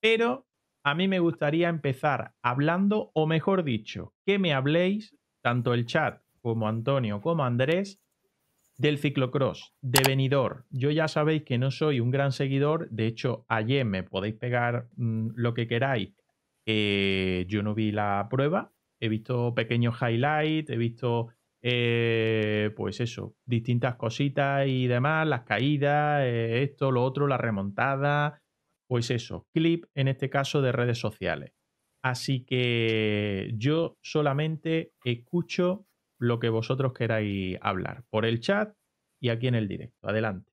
Pero a mí me gustaría empezar hablando, o mejor dicho, que me habléis, tanto el chat como Antonio como Andrés, del ciclocross, de venidor. Yo ya sabéis que no soy un gran seguidor, de hecho, ayer me podéis pegar mm, lo que queráis. Eh, yo no vi la prueba, he visto pequeños highlights, he visto, eh, pues eso, distintas cositas y demás, las caídas, eh, esto, lo otro, la remontada, pues eso, clip en este caso de redes sociales. Así que yo solamente escucho lo que vosotros queráis hablar por el chat y aquí en el directo. Adelante.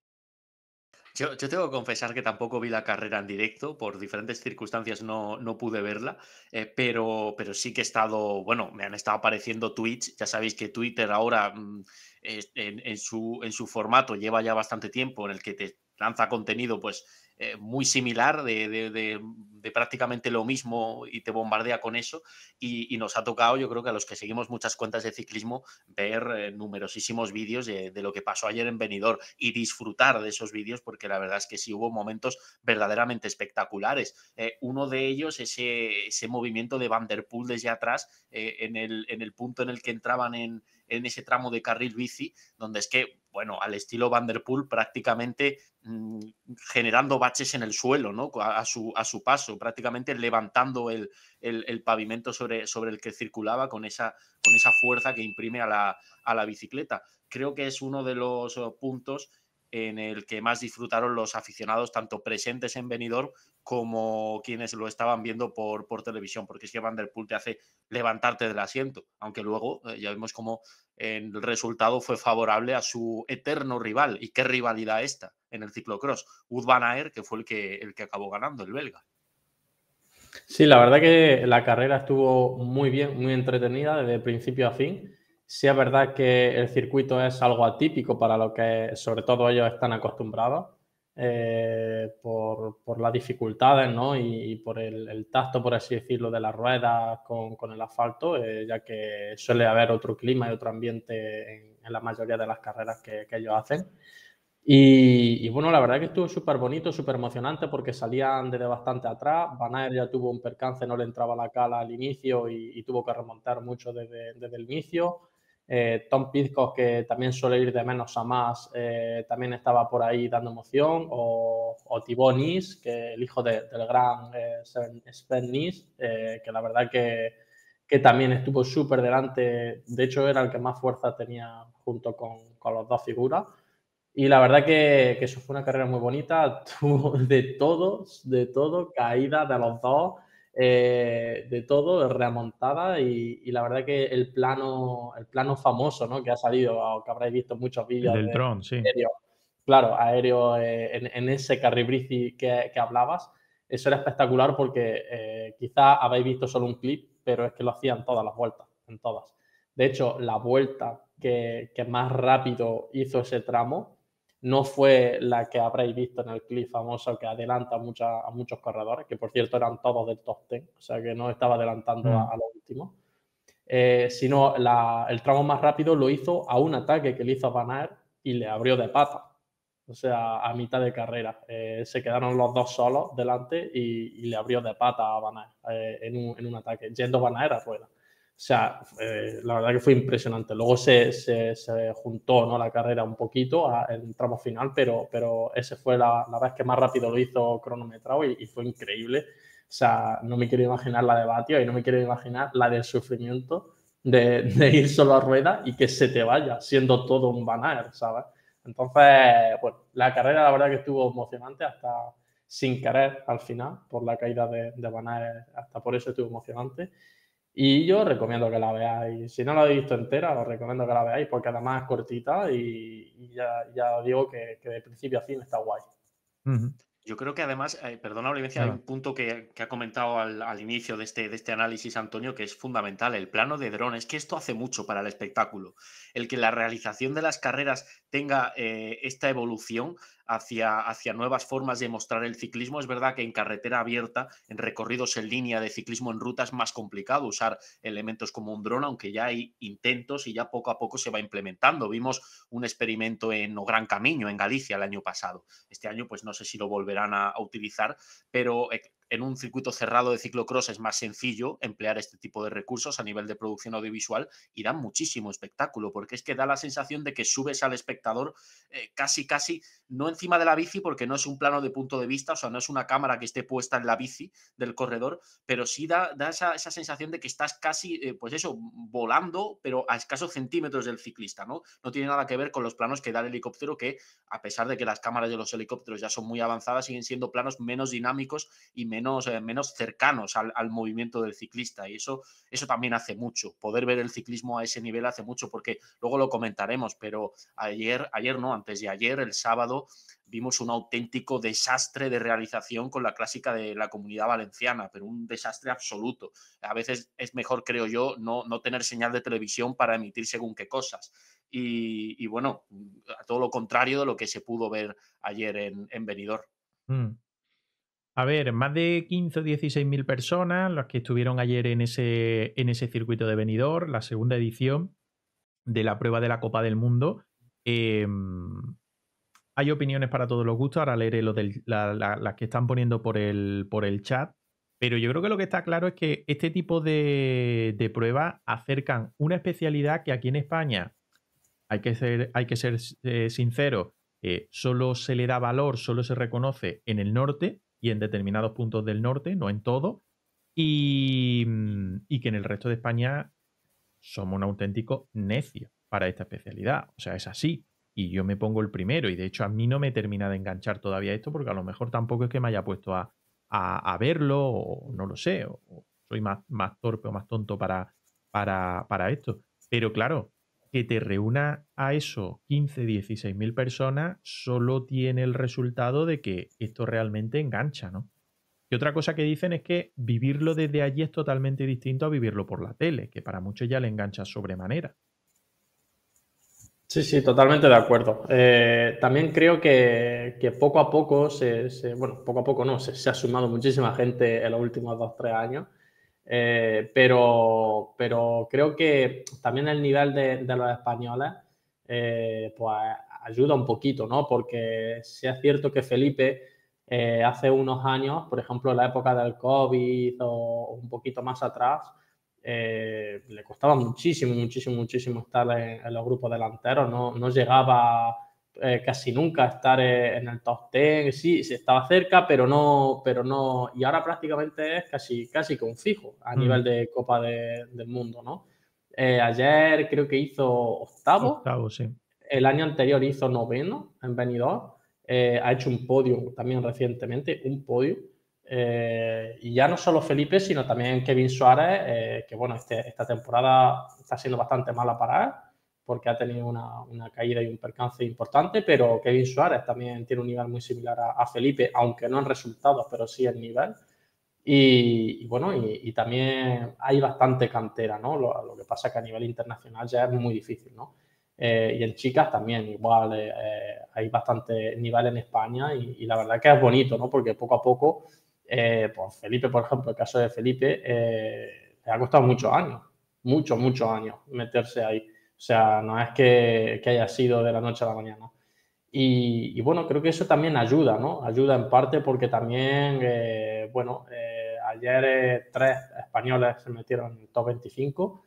Yo, tengo que confesar que tampoco vi la carrera en directo, por diferentes circunstancias no, pude verla, eh, pero, pero sí que he estado, bueno, me han estado apareciendo tweets, ya sabéis que Twitter ahora mm, en, su, en su formato lleva ya bastante tiempo en el que te lanza contenido pues eh, muy similar, de, prácticamente lo mismo y te bombardea con eso. Y, nos ha tocado, yo creo que a los que seguimos muchas cuentas de ciclismo, ver eh, numerosísimos vídeos de, lo que pasó ayer en Benidorm y disfrutar de esos vídeos, porque la verdad es que sí hubo momentos verdaderamente espectaculares. Eh, uno de ellos, ese, ese movimiento de Vanderpool desde atrás, en el, punto en el que entraban en ese tramo de carril bici, donde es que bueno, al estilo Vanderpool prácticamente mm, generando baches en el suelo, ¿no? A, su, a su, paso, prácticamente levantando el, pavimento sobre, sobre, el que circulaba con esa, con esa fuerza que imprime a la, a la bicicleta. Creo que es uno de los oh, puntos en el que más disfrutaron los aficionados, tanto presentes en Benidorm como quienes lo estaban viendo por, por televisión, porque es que Van der Poel te hace levantarte del asiento, aunque luego eh, ya vemos cómo el resultado fue favorable a su eterno rival, y qué rivalidad esta en el ciclocross, Udbanaer, Van que fue el que, el que acabó ganando, el belga. Sí, la verdad que la carrera estuvo muy bien, muy entretenida desde principio a fin. Sí es verdad que el circuito es algo atípico para lo que sobre todo ellos están acostumbrados eh, por, por, las dificultades ¿no? y, por el, tacto, por así decirlo, de las ruedas con, con el asfalto, eh, ya que suele haber otro clima y otro ambiente en, la mayoría de las carreras que, ellos hacen. Y, bueno, la verdad que estuvo súper bonito, súper emocionante porque salían desde bastante atrás. Van ya tuvo un percance, no le entraba la cala al inicio y, y tuvo que remontar mucho desde, desde el inicio. Eh, Tom Pizco, que también suele ir de menos a más, eh, también estaba por ahí dando emoción. O, o Tibonis, que el hijo del gran eh, Sven Nis, que la verdad que, también estuvo súper delante. De hecho, era el que más fuerza tenía junto con, con las dos figuras. Y la verdad que, que eso fue una carrera muy bonita, tuvo de todos, de todo, caída de los dos. Eh, de todo, remontada y, y, la verdad que el plano, el plano famoso ¿no? que ha salido, que habréis visto muchos vídeos. Del dron, claro, aéreo eh, en, ese carribrici que, hablabas, eso era espectacular porque eh, quizá habéis visto solo un clip, pero es que lo hacían todas las vueltas, en todas. De hecho, la vuelta que más rápido hizo ese tramo no fue la que habréis visto en el clip famoso que adelanta a, muchos corredores, que por cierto eran todos del top 10, o sea que no estaba adelantando a, mm. los últimos, último, eh, sino el tramo más rápido lo hizo a un ataque que le hizo a Van y le abrió de pata, o sea, a mitad de carrera. Eh, se quedaron los dos solos delante y, le abrió de pata a Van eh, en, un, ataque, yendo Van Aert o sea, eh, la verdad que fue impresionante. Luego se, se, se juntó ¿no? la carrera un poquito a, en tramo final, pero, pero ese fue la, la vez que más rápido lo hizo cronometrado y, y, fue increíble. O sea, no me quiero imaginar la de Batio y no me quiero imaginar la del sufrimiento de, de, ir solo a rueda y que se te vaya, siendo todo un banner, ¿sabes? Entonces, bueno, la carrera la verdad que estuvo emocionante hasta sin querer al final por la caída de, de Banaer, hasta por eso estuvo emocionante. Y yo recomiendo que la veáis. Si no la habéis visto entera, os recomiendo que la veáis porque además es cortita y, ya, ya, digo que, de principio a fin está guay. Yo creo que además, eh, perdona Olivencia, hay un punto que, ha comentado al, inicio de este, de este análisis, Antonio, que es fundamental, el plano de drones que esto hace mucho para el espectáculo. El que la realización de las carreras tenga eh, esta evolución hacia, hacia nuevas formas de mostrar el ciclismo. Es verdad que en carretera abierta, en recorridos en línea de ciclismo en rutas, es más complicado usar elementos como un dron, aunque ya hay intentos y ya poco a poco se va implementando. Vimos un experimento en o Gran Camino, en Galicia, el año pasado. Este año, pues no sé si lo volverán a utilizar, pero eh, en un circuito cerrado de ciclocross es más sencillo emplear este tipo de recursos a nivel de producción audiovisual y da muchísimo espectáculo, porque es que da la sensación de que subes al espectador eh, casi, casi, no encima de la bici, porque no es un plano de punto de vista, o sea, no es una cámara que esté puesta en la bici del corredor, pero sí da, da esa, esa, sensación de que estás casi, eh, pues eso, volando, pero a escasos centímetros del ciclista, ¿no? No tiene nada que ver con los planos que da el helicóptero, que a pesar de que las cámaras de los helicópteros ya son muy avanzadas, siguen siendo planos menos dinámicos y menos eh, menos, cercanos al, movimiento del ciclista. Y eso, eso también hace mucho. Poder ver el ciclismo a ese nivel hace mucho, porque luego lo comentaremos, pero ayer, ayer no, antes de ayer, el sábado, vimos un auténtico desastre de realización con la clásica de la comunidad valenciana, pero un desastre absoluto. A veces es mejor, creo yo, no, no tener señal de televisión para emitir según qué cosas. Y, bueno, todo lo contrario de lo que se pudo ver ayer en, en Benidorm. Mm. A ver, más de 15 o 16 mil personas las que estuvieron ayer en ese, en ese circuito de venidor, la segunda edición de la prueba de la Copa del Mundo. Em, hay opiniones para todos los gustos, ahora leeré las que están poniendo por el, por el chat, pero yo creo que lo que está claro es que este tipo de, pruebas acercan una especialidad que aquí en España, hay que ser, hay que ser eh, sincero, eh, solo se le da valor, solo se reconoce en el norte, y en determinados puntos del norte, no en todo, mm, y, que en el resto de España somos un auténtico necio para esta especialidad. O sea, es así. Y yo me pongo el primero. Y de hecho, a mí no me termina de enganchar todavía esto, porque a lo mejor tampoco es que me haya puesto a, verlo, o no lo sé, o, soy más, más, torpe o más tonto para, para esto. Pero claro, que te reúna a eso 15, 16 mil personas solo tiene el resultado de que esto realmente engancha, ¿no? Y otra cosa que dicen es que vivirlo desde allí es totalmente distinto a vivirlo por la tele, que para muchos ya le engancha sobremanera. Sí, sí, totalmente de acuerdo. Eh, también creo que, poco a poco se, bueno, poco a poco no, se, ha sumado muchísima gente en los últimos dos, tres años eh, pero, pero creo que también el nivel de, los españoles eh, pues ayuda un poquito, ¿no? Porque si es cierto que Felipe eh, hace unos años, por ejemplo, en la época del COVID o un poquito más atrás, le costaba muchísimo, muchísimo, muchísimo estar en, en los grupos delanteros, no, no llegaba eh, casi nunca estar eh, en el top 10, sí, se estaba cerca, pero no, pero no, y ahora prácticamente es casi, casi con fijo a mm. nivel de Copa del Mundo, ¿no? Eh, ayer creo que hizo octavo. El año anterior hizo noveno en Benidorm. ha hecho un podio también recientemente, un podio. y ya no solo Felipe, sino también Kevin Suárez, que bueno, este, esta temporada está siendo bastante mala para él porque ha tenido una, una, caída y un percance importante, pero Kevin Suárez también tiene un nivel muy similar a, Felipe, aunque no en resultados, pero sí en nivel. Y, bueno, y, también hay bastante cantera, ¿no? Lo, que pasa que a nivel internacional ya es muy difícil, ¿no? Eh, y en chicas también, igual, eh, eh, hay bastante nivel en España y, y, la verdad que es bonito, ¿no? Porque poco a poco, pues Felipe, por ejemplo, el caso de Felipe, le ha costado muchos años, muchos, muchos años meterse ahí. O sea, no es que, haya sido de la noche a la mañana. Y, bueno, creo que eso también ayuda, ¿no? Ayuda en parte porque también, eh, bueno, eh, ayer eh, tres españoles se metieron en el top 25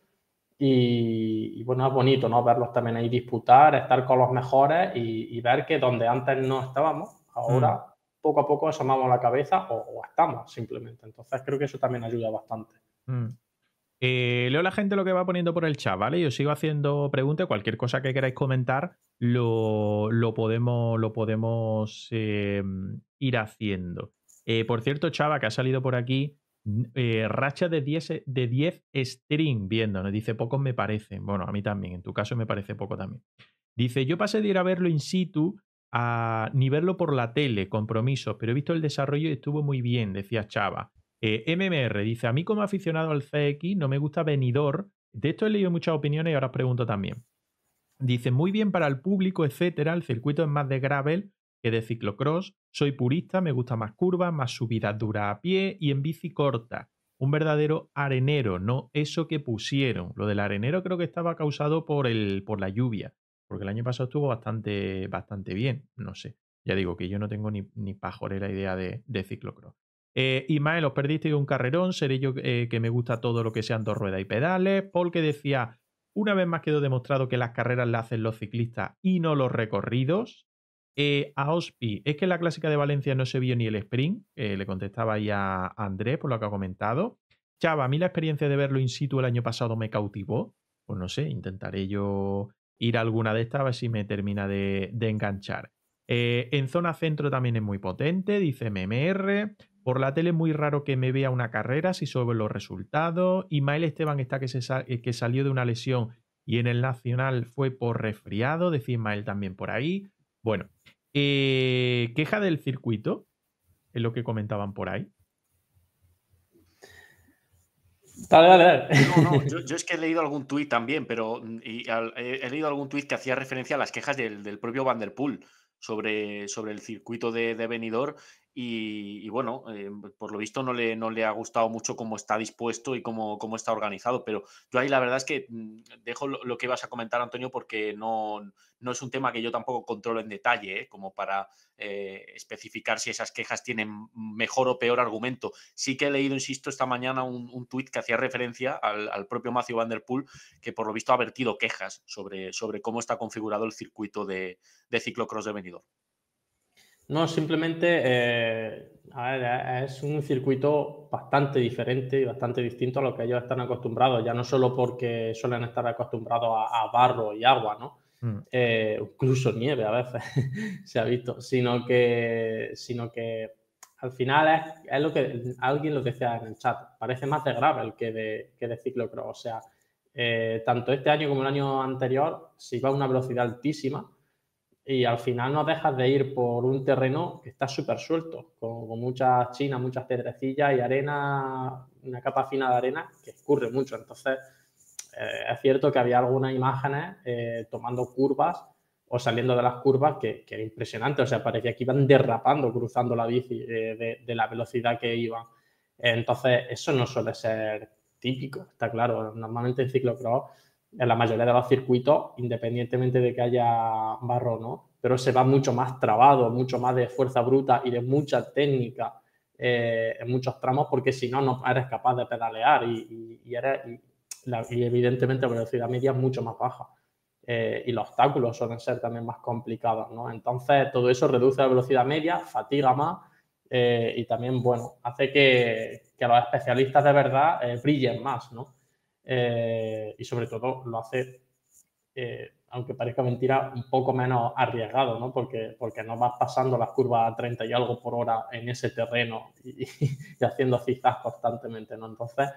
y, bueno, es bonito, ¿no? Verlos también ahí disputar, estar con los mejores y, ver que donde antes no estábamos, ahora mm. poco a poco asomamos la cabeza o, estamos simplemente. Entonces creo que eso también ayuda bastante. Mm. Eh, leo la gente lo que va poniendo por el chat, ¿vale? Yo sigo haciendo preguntas, cualquier cosa que queráis comentar lo, lo podemos, lo podemos eh, ir haciendo. Eh, por cierto, Chava, que ha salido por aquí, racha de 10, de 10 stream viendo, dice pocos me parecen. Bueno, a mí también, en tu caso me parece poco también. Dice, yo pasé de ir a verlo in situ a ni verlo por la tele, compromisos, pero he visto el desarrollo y estuvo muy bien, decía Chava. Eh, MMR dice, a mí como aficionado al CX no me gusta venidor. De esto he leído muchas opiniones y ahora os pregunto también. Dice, muy bien para el público, etcétera. El circuito es más de gravel que de ciclocross. Soy purista, me gusta más curvas, más subidas duras a pie y en bici corta. Un verdadero arenero, no eso que pusieron. Lo del arenero creo que estaba causado por, la lluvia, porque el año pasado estuvo bastante, bastante bien. No sé. Ya digo que yo no tengo ni, ni la idea de, de ciclocross. Eh, Ismael, os perdiste un carrerón, seré yo eh, que me gusta todo lo que sean dos ruedas y pedales. Paul que decía, una vez más quedó demostrado que las carreras las hacen los ciclistas y no los recorridos. Eh, a es que en la clásica de Valencia no se vio ni el sprint, eh, le contestaba ahí a Andrés por lo que ha comentado. Chava, a mí la experiencia de verlo in situ el año pasado me cautivó. Pues no sé, intentaré yo ir a alguna de estas a ver si me termina de, enganchar. Eh, en zona centro también es muy potente, dice MMR. Por la tele muy raro que me vea una carrera, si sobre los resultados. Ismael Esteban está que, se eh, que salió de una lesión y en el Nacional fue por resfriado, decía Ismael también por ahí. Bueno, eh, queja del circuito, es lo que comentaban por ahí. Dale, dale, yo, es que he leído algún tuit también, pero mm, he, leído algún tuit que hacía referencia a las quejas del, del propio Vanderpool sobre, sobre el circuito de, de Benidorm y, bueno, eh, por lo visto no le, no le ha gustado mucho cómo está dispuesto y cómo, está organizado, pero yo ahí la verdad es que mm, dejo lo, que ibas a comentar, Antonio, porque no, es un tema que yo tampoco controlo en detalle, ¿eh? como para eh, especificar si esas quejas tienen mejor o peor argumento. Sí que he leído, insisto, esta mañana un, tuit que hacía referencia al, propio Matthew Van Der Poel, que por lo visto ha vertido quejas sobre, sobre cómo está configurado el circuito de, de ciclocross de Benidorm. No, simplemente eh, eh, es un circuito bastante diferente y bastante distinto a lo que ellos están acostumbrados, ya no solo porque suelen estar acostumbrados a, barro y agua, ¿no? Mm. Eh, incluso nieve a veces se ha visto, sino que, sino que al final es, lo que alguien lo decía en el chat, parece más de gravel que de, que de o sea, tanto este año como el año anterior se va a una velocidad altísima y al final no dejas de ir por un terreno que está súper suelto, con, muchas chinas, muchas piedrecillas y arena, una capa fina de arena que escurre mucho. Entonces, eh, es cierto que había algunas imágenes eh, tomando curvas o saliendo de las curvas que, que, era impresionante, o sea, parecía que iban derrapando, cruzando la bici eh, de, de, la velocidad que iban. Entonces, eso no suele ser típico, está claro. Normalmente en ciclocross en la mayoría de los circuitos, independientemente de que haya barro no, pero se va mucho más trabado, mucho más de fuerza bruta y de mucha técnica eh, en muchos tramos, porque si no, no eres capaz de pedalear y, y evidentemente la velocidad media es mucho más baja. Eh, y los obstáculos suelen ser también más complicados, ¿no? Entonces, todo eso reduce la velocidad media, fatiga más eh, y también, bueno, hace que, que los especialistas de verdad brillen más, ¿no? Eh, y sobre todo lo hace, eh, aunque parezca mentira, un poco menos arriesgado, ¿no? Porque, porque no vas pasando las curvas a 30 y algo por hora en ese terreno y, haciendo citas constantemente, ¿no? Entonces,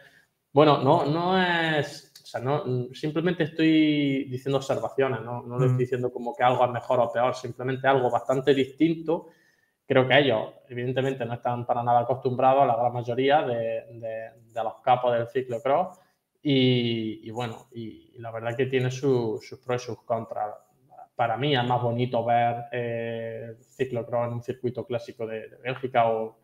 bueno, no, no es... O sea, no, simplemente estoy diciendo observaciones, no, no lo mm. estoy diciendo como que algo es mejor o peor, simplemente algo bastante distinto creo que ellos, evidentemente, no están para nada acostumbrados, la gran mayoría de, de, de los capos del ciclo cross y, bueno, y, la verdad que tiene sus pros y sus contras. Para mí es más bonito ver eh, ciclocross en un circuito clásico de, Bélgica o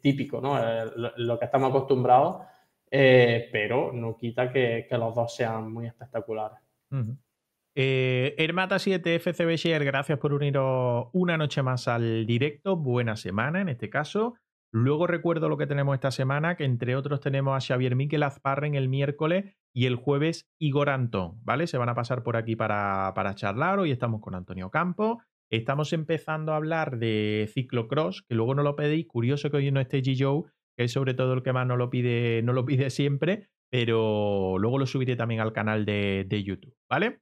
típico, ¿no? Eh, lo, que estamos acostumbrados, eh, pero no quita que, los dos sean muy espectaculares. Hermata eh, 7 FCB e gracias por uniros una noche más al directo. Buena semana en este caso. Luego recuerdo lo que tenemos esta semana, que entre otros tenemos a Xavier Miquel Azparren el miércoles y el jueves Igor Antón, ¿vale? Se van a pasar por aquí para, para charlar. Hoy estamos con Antonio Campo. Estamos empezando a hablar de ciclocross, que luego no lo pedís. Curioso que hoy no esté G-Joe, que es sobre todo el que más no lo pide, no lo pide siempre, pero luego lo subiré también al canal de, de YouTube, ¿vale?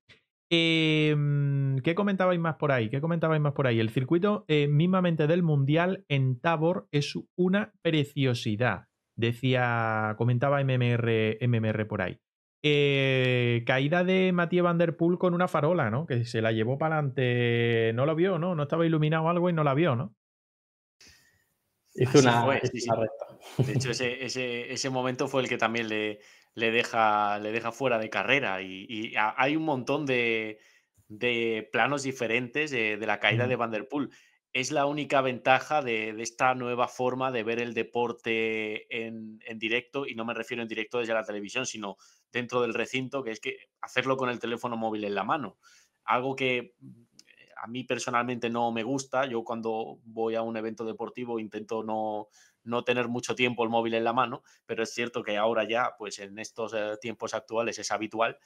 Em, ¿Qué comentabais más por ahí? ¿Qué comentabais más por ahí? El circuito eh, mismamente del Mundial en Tabor es una preciosidad, decía, comentaba MMR, MMR por ahí. Eh, caída de Matías Van Der Poel con una farola, ¿no? Que se la llevó para adelante, no lo vio, ¿no? No estaba iluminado algo y no la vio, ¿no? una, De hecho, ese, ese, ese momento fue el que también le, le deja, le deja fuera de carrera. Y, hay un montón de, planos diferentes de, la caída de Vanderpool. Es la única ventaja de, esta nueva forma de ver el deporte en, en, directo, y no me refiero en directo desde la televisión, sino dentro del recinto, que es que hacerlo con el teléfono móvil en la mano. Algo que eh, a mí personalmente no me gusta. Yo cuando voy a un evento deportivo intento no, no tener mucho tiempo el móvil en la mano, pero es cierto que ahora ya, pues en estos eh, tiempos actuales es habitual.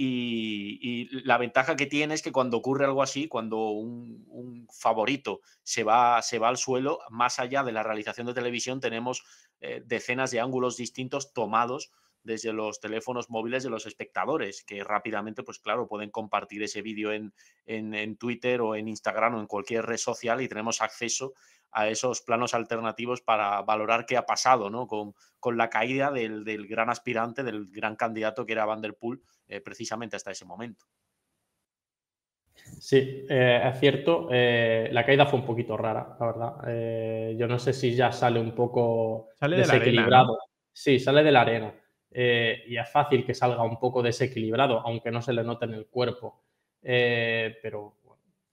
Y, la ventaja que tiene es que cuando ocurre algo así, cuando un, favorito se va, se va al suelo, más allá de la realización de televisión, tenemos eh, decenas de ángulos distintos tomados desde los teléfonos móviles de los espectadores, que rápidamente, pues claro, pueden compartir ese vídeo en, en, en, Twitter o en Instagram o en cualquier red social y tenemos acceso a esos planos alternativos para valorar qué ha pasado ¿no? con, la caída del, gran aspirante, del gran candidato que era Van der Poel, eh, precisamente hasta ese momento. Sí, eh, es cierto, eh, la caída fue un poquito rara, la verdad. yo no sé si ya sale un poco desequilibrado. Sí, sale de la arena. y es fácil que salga un poco desequilibrado, aunque no se le note en el cuerpo. pero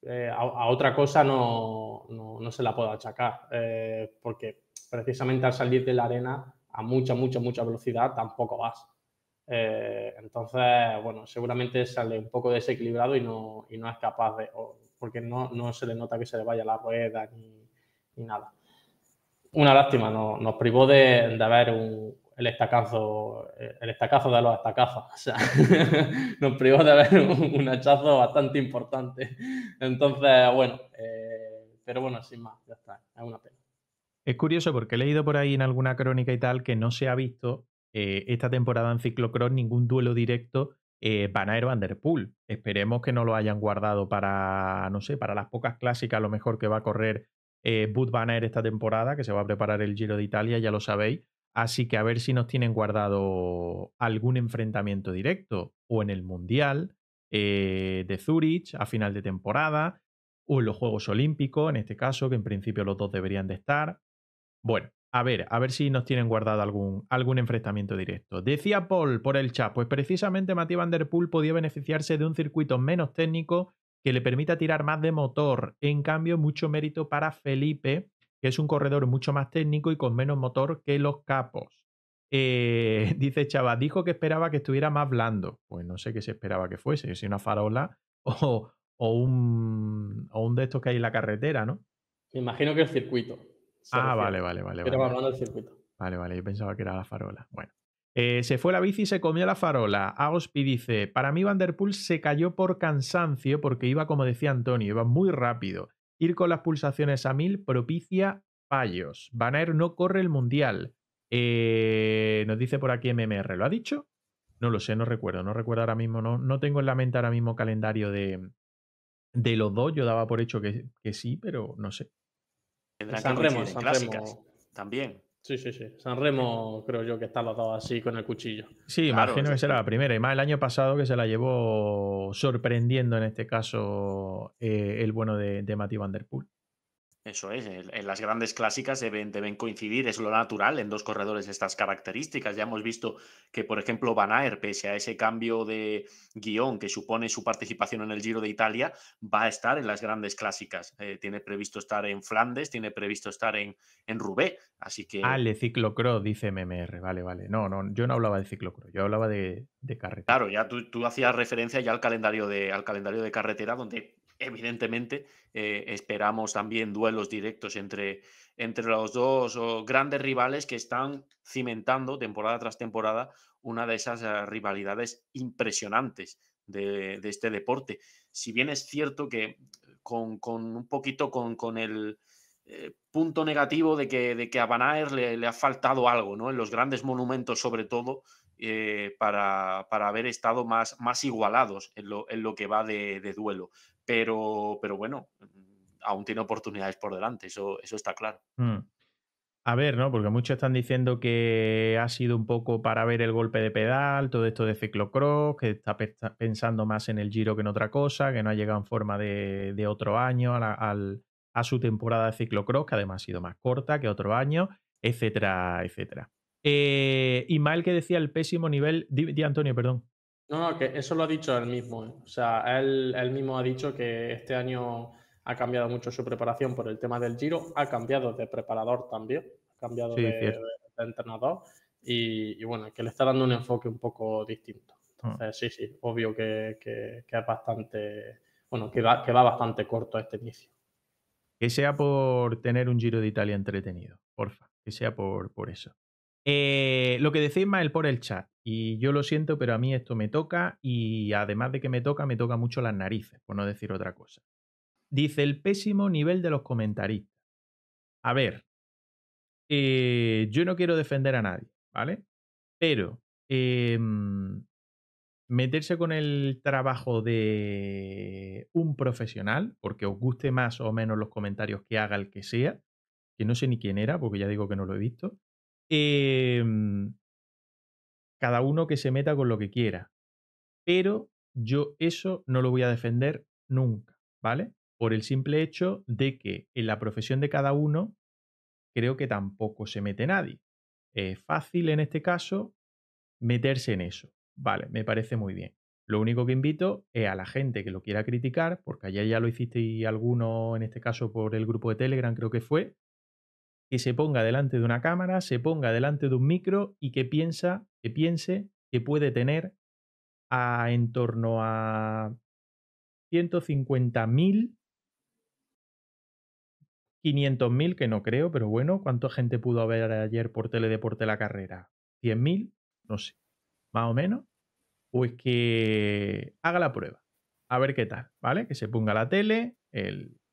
eh, a, otra cosa no, no, se la puedo achacar, eh, porque precisamente al salir de la arena a mucha, mucha, mucha velocidad tampoco vas. Eh, entonces, bueno, seguramente sale un poco desequilibrado y no, y no es capaz de, porque no, no, se le nota que se le vaya la rueda ni, nada. Una lástima, nos privó de, de un, el estacazo, el estacazo de los estacazos. O sea, nos privó de haber un, hachazo bastante importante. Entonces, bueno, eh, pero bueno, sin más, ya está, es una pena. Es curioso porque he leído por ahí en alguna crónica y tal que no se ha visto eh, esta temporada en ciclocross ningún duelo directo eh, Van Van Der Esperemos que no lo hayan guardado para, no sé, para las pocas clásicas lo mejor que va a correr eh, Bud Van esta temporada, que se va a preparar el Giro de Italia, ya lo sabéis. Así que a ver si nos tienen guardado algún enfrentamiento directo o en el Mundial eh, de Zurich a final de temporada o en los Juegos Olímpicos, en este caso, que en principio los dos deberían de estar. Bueno, a ver, a ver si nos tienen guardado algún, algún enfrentamiento directo. Decía Paul por el chat, pues precisamente Matías Van Der Poel podía beneficiarse de un circuito menos técnico que le permita tirar más de motor. En cambio, mucho mérito para Felipe, que es un corredor mucho más técnico y con menos motor que los capos. Eh, dice Chava, dijo que esperaba que estuviera más blando. Pues no sé qué se esperaba que fuese, si una farola o, o, un, de estos que hay en la carretera, ¿no? Me imagino que el circuito. Ah, vale, vale, vale. Pero vale. hablando del circuito. Vale, vale, yo pensaba que era la farola. Bueno. Eh, se fue la bici y se comió la farola. Agospi dice: Para mí, Vanderpool se cayó por cansancio porque iba, como decía Antonio, iba muy rápido. Ir con las pulsaciones a 1000 propicia fallos. Banner no corre el mundial. Eh, nos dice por aquí MMR, ¿lo ha dicho? No lo sé, no recuerdo, no recuerdo ahora mismo, no, no tengo en la mente ahora mismo calendario de, de los dos. Yo daba por hecho que, sí, pero no sé. que también. Sí, sí, sí. San creo yo que está los así con el cuchillo. Sí, imagino que será la primera. Y más el año pasado que se la llevó sorprendiendo en este caso eh, el bueno de, de Mati Van Der Poel. Eso es, en las grandes clásicas deben, coincidir, es lo natural en dos corredores estas características. Ya hemos visto que, por ejemplo, Van Aert, pese a ese cambio de guión que supone su participación en el Giro de Italia, va a estar en las grandes clásicas. Eh, tiene previsto estar en Flandes, tiene previsto estar en, en Rubé, así que... Ah, el ciclocro dice MMR, vale, vale. No, no, yo no hablaba de ciclocro, yo hablaba de, de carretera. Claro, ya tú, tú hacías referencia ya al calendario, de, al calendario de carretera, donde evidentemente eh, esperamos también duelos directos entre, entre los dos grandes rivales que están cimentando temporada tras temporada una de esas eh, rivalidades impresionantes de, este deporte. Si bien es cierto que con, con un poquito con, el eh, punto negativo de que, de que a Banaer le, ha faltado algo, ¿no? En los grandes monumentos, sobre todo, para, haber estado más, más igualados en lo, en lo que va de, duelo pero, pero bueno, aún tiene oportunidades por delante, eso, eso está claro. Hmm. A ver, ¿no? Porque muchos están diciendo que ha sido un poco para ver el golpe de pedal, todo esto de ciclocross, que está pensando más en el giro que en otra cosa, que no ha llegado en forma de, otro año a, su temporada de ciclocross, que además ha sido más corta que otro año, etcétera, etcétera. Eh, y mal que decía el pésimo nivel, de Antonio, perdón. No, no, que eso lo ha dicho él mismo. ¿eh? O sea, él, mismo ha dicho que este año ha cambiado mucho su preparación por el tema del giro, ha cambiado de preparador también, ha cambiado de, entrenador y, bueno, que le está dando un enfoque un poco distinto. Ah. Entonces, sí, sí, obvio que, que, que, es bastante, bueno, que va, bastante corto a este inicio. Que sea por tener un giro de Italia entretenido, porfa, que sea por, eso. Eh, lo que decís, Mael, por el chat. Y yo lo siento, pero a mí esto me toca y además de que me toca, me toca mucho las narices, por no decir otra cosa. Dice el pésimo nivel de los comentaristas. A ver, eh, yo no quiero defender a nadie, ¿vale? Pero em, meterse con el trabajo de un profesional, porque os guste más o menos los comentarios que haga el que sea, que no sé ni quién era, porque ya digo que no lo he visto, em, cada uno que se meta con lo que quiera. Pero yo eso no lo voy a defender nunca, ¿vale? Por el simple hecho de que en la profesión de cada uno creo que tampoco se mete nadie. Es fácil en este caso meterse en eso. Vale, me parece muy bien. Lo único que invito es a la gente que lo quiera criticar, porque allá ya lo hiciste y alguno, en este caso por el grupo de Telegram creo que fue, que se ponga delante de una cámara, se ponga delante de un micro y que piensa, que piense que puede tener a en torno a 150.000 500.000, que no creo, pero bueno, ¿cuánta gente pudo ver ayer por Teledeporte la carrera? ¿100.000? No sé, más o menos. Pues que haga la prueba, a ver qué tal, ¿vale? Que se ponga la tele,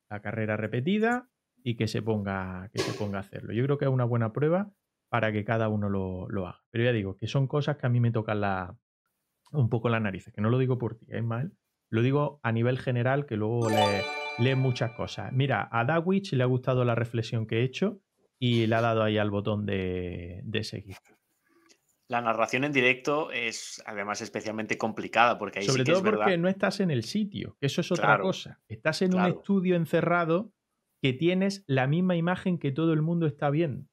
la carrera repetida y que se ponga, que se ponga a hacerlo. Yo creo que es una buena prueba para que cada uno lo, haga. Pero ya digo, que son cosas que a mí me tocan la, un poco la nariz. que no lo digo por ti, es ¿eh? mal. Lo digo a nivel general, que luego le lee muchas cosas. Mira, a Dawich le ha gustado la reflexión que he hecho y le ha dado ahí al botón de, seguir. La narración en directo es además especialmente complicada porque hay Sobre todo porque no estás en el sitio, eso es otra cosa. Estás en un estudio encerrado que tienes la misma imagen que todo el mundo está viendo.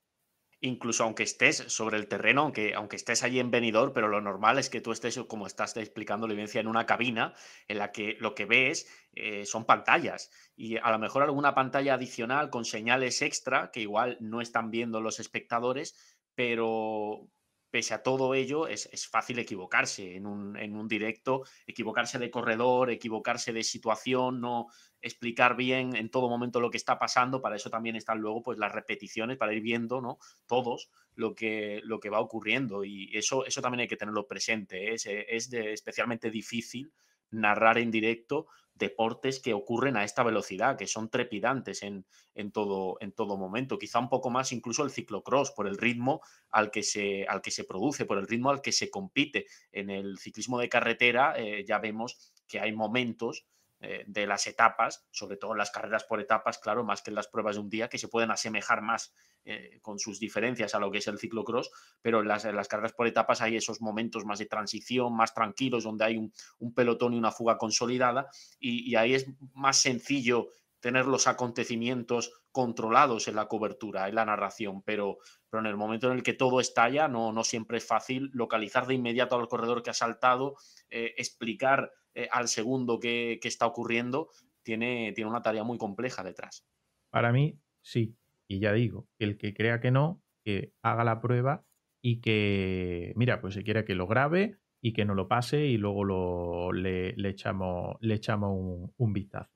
Incluso aunque estés sobre el terreno, aunque, aunque estés allí en venidor, pero lo normal es que tú estés, como estás explicando la evidencia en una cabina en la que lo que ves eh, son pantallas y a lo mejor alguna pantalla adicional con señales extra que igual no están viendo los espectadores, pero pese a todo ello, es, fácil equivocarse en un, en un, directo, equivocarse de corredor, equivocarse de situación, no explicar bien en todo momento lo que está pasando. Para eso también están luego pues, las repeticiones, para ir viendo ¿no? todos lo que, lo que va ocurriendo. Y eso, eso también hay que tenerlo presente. ¿eh? Es, es de, especialmente difícil narrar en directo deportes que ocurren a esta velocidad, que son trepidantes en, todo, en todo momento. Quizá un poco más incluso el ciclocross, por el ritmo al que se, al que se produce, por el ritmo al que se compite. En el ciclismo de carretera eh, ya vemos que hay momentos eh, de las etapas, sobre todo las carreras por etapas, claro, más que en las pruebas de un día, que se pueden asemejar más eh, con sus diferencias a lo que es el ciclocross, pero en las, carreras por etapas hay esos momentos más de transición, más tranquilos, donde hay un, pelotón y una fuga consolidada, y, ahí es más sencillo tener los acontecimientos controlados en la cobertura, en la narración, pero, pero en el momento en el que todo estalla, no, no siempre es fácil localizar de inmediato al corredor que ha saltado, eh, explicar eh, al segundo que, está ocurriendo, tiene, tiene una tarea muy compleja detrás. Para mí, sí. Y ya digo, el que crea que no, que haga la prueba y que, mira, pues si quiera que lo grabe y que no lo pase y luego lo, le, echamos, le echamos un, vistazo.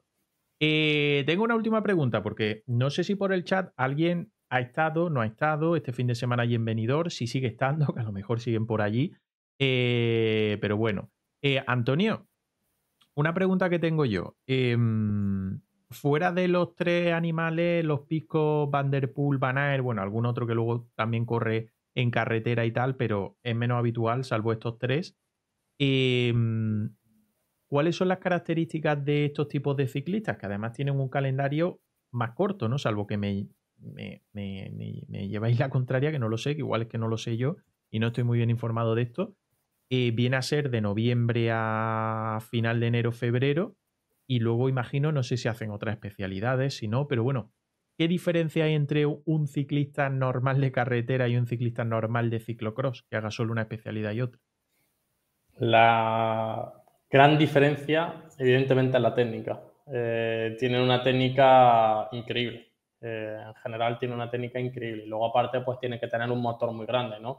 Eh, tengo una última pregunta, porque no sé si por el chat alguien ha estado, no ha estado, este fin de semana y en venidor, si sigue estando, que a lo mejor siguen por allí. Eh, pero bueno, Antonio, una pregunta que tengo yo. Em, fuera de los tres animales, los picos, Vanderpool, Banaer, bueno, algún otro que luego también corre en carretera y tal, pero es menos habitual, salvo estos tres. Em, ¿Cuáles son las características de estos tipos de ciclistas? Que además tienen un calendario más corto, ¿no? Salvo que me lleváis la contraria, que no lo sé, que igual es que no lo sé yo y no estoy muy bien informado de esto. Eh, viene a ser de noviembre a final de enero, febrero, y luego imagino, no sé si hacen otras especialidades, si no, pero bueno, ¿qué diferencia hay entre un ciclista normal de carretera y un ciclista normal de ciclocross, que haga solo una especialidad y otra? La gran diferencia, evidentemente, es la técnica. Eh, tienen una técnica increíble. Eh, en general tiene una técnica increíble. y Luego, aparte, pues tiene que tener un motor muy grande, ¿no?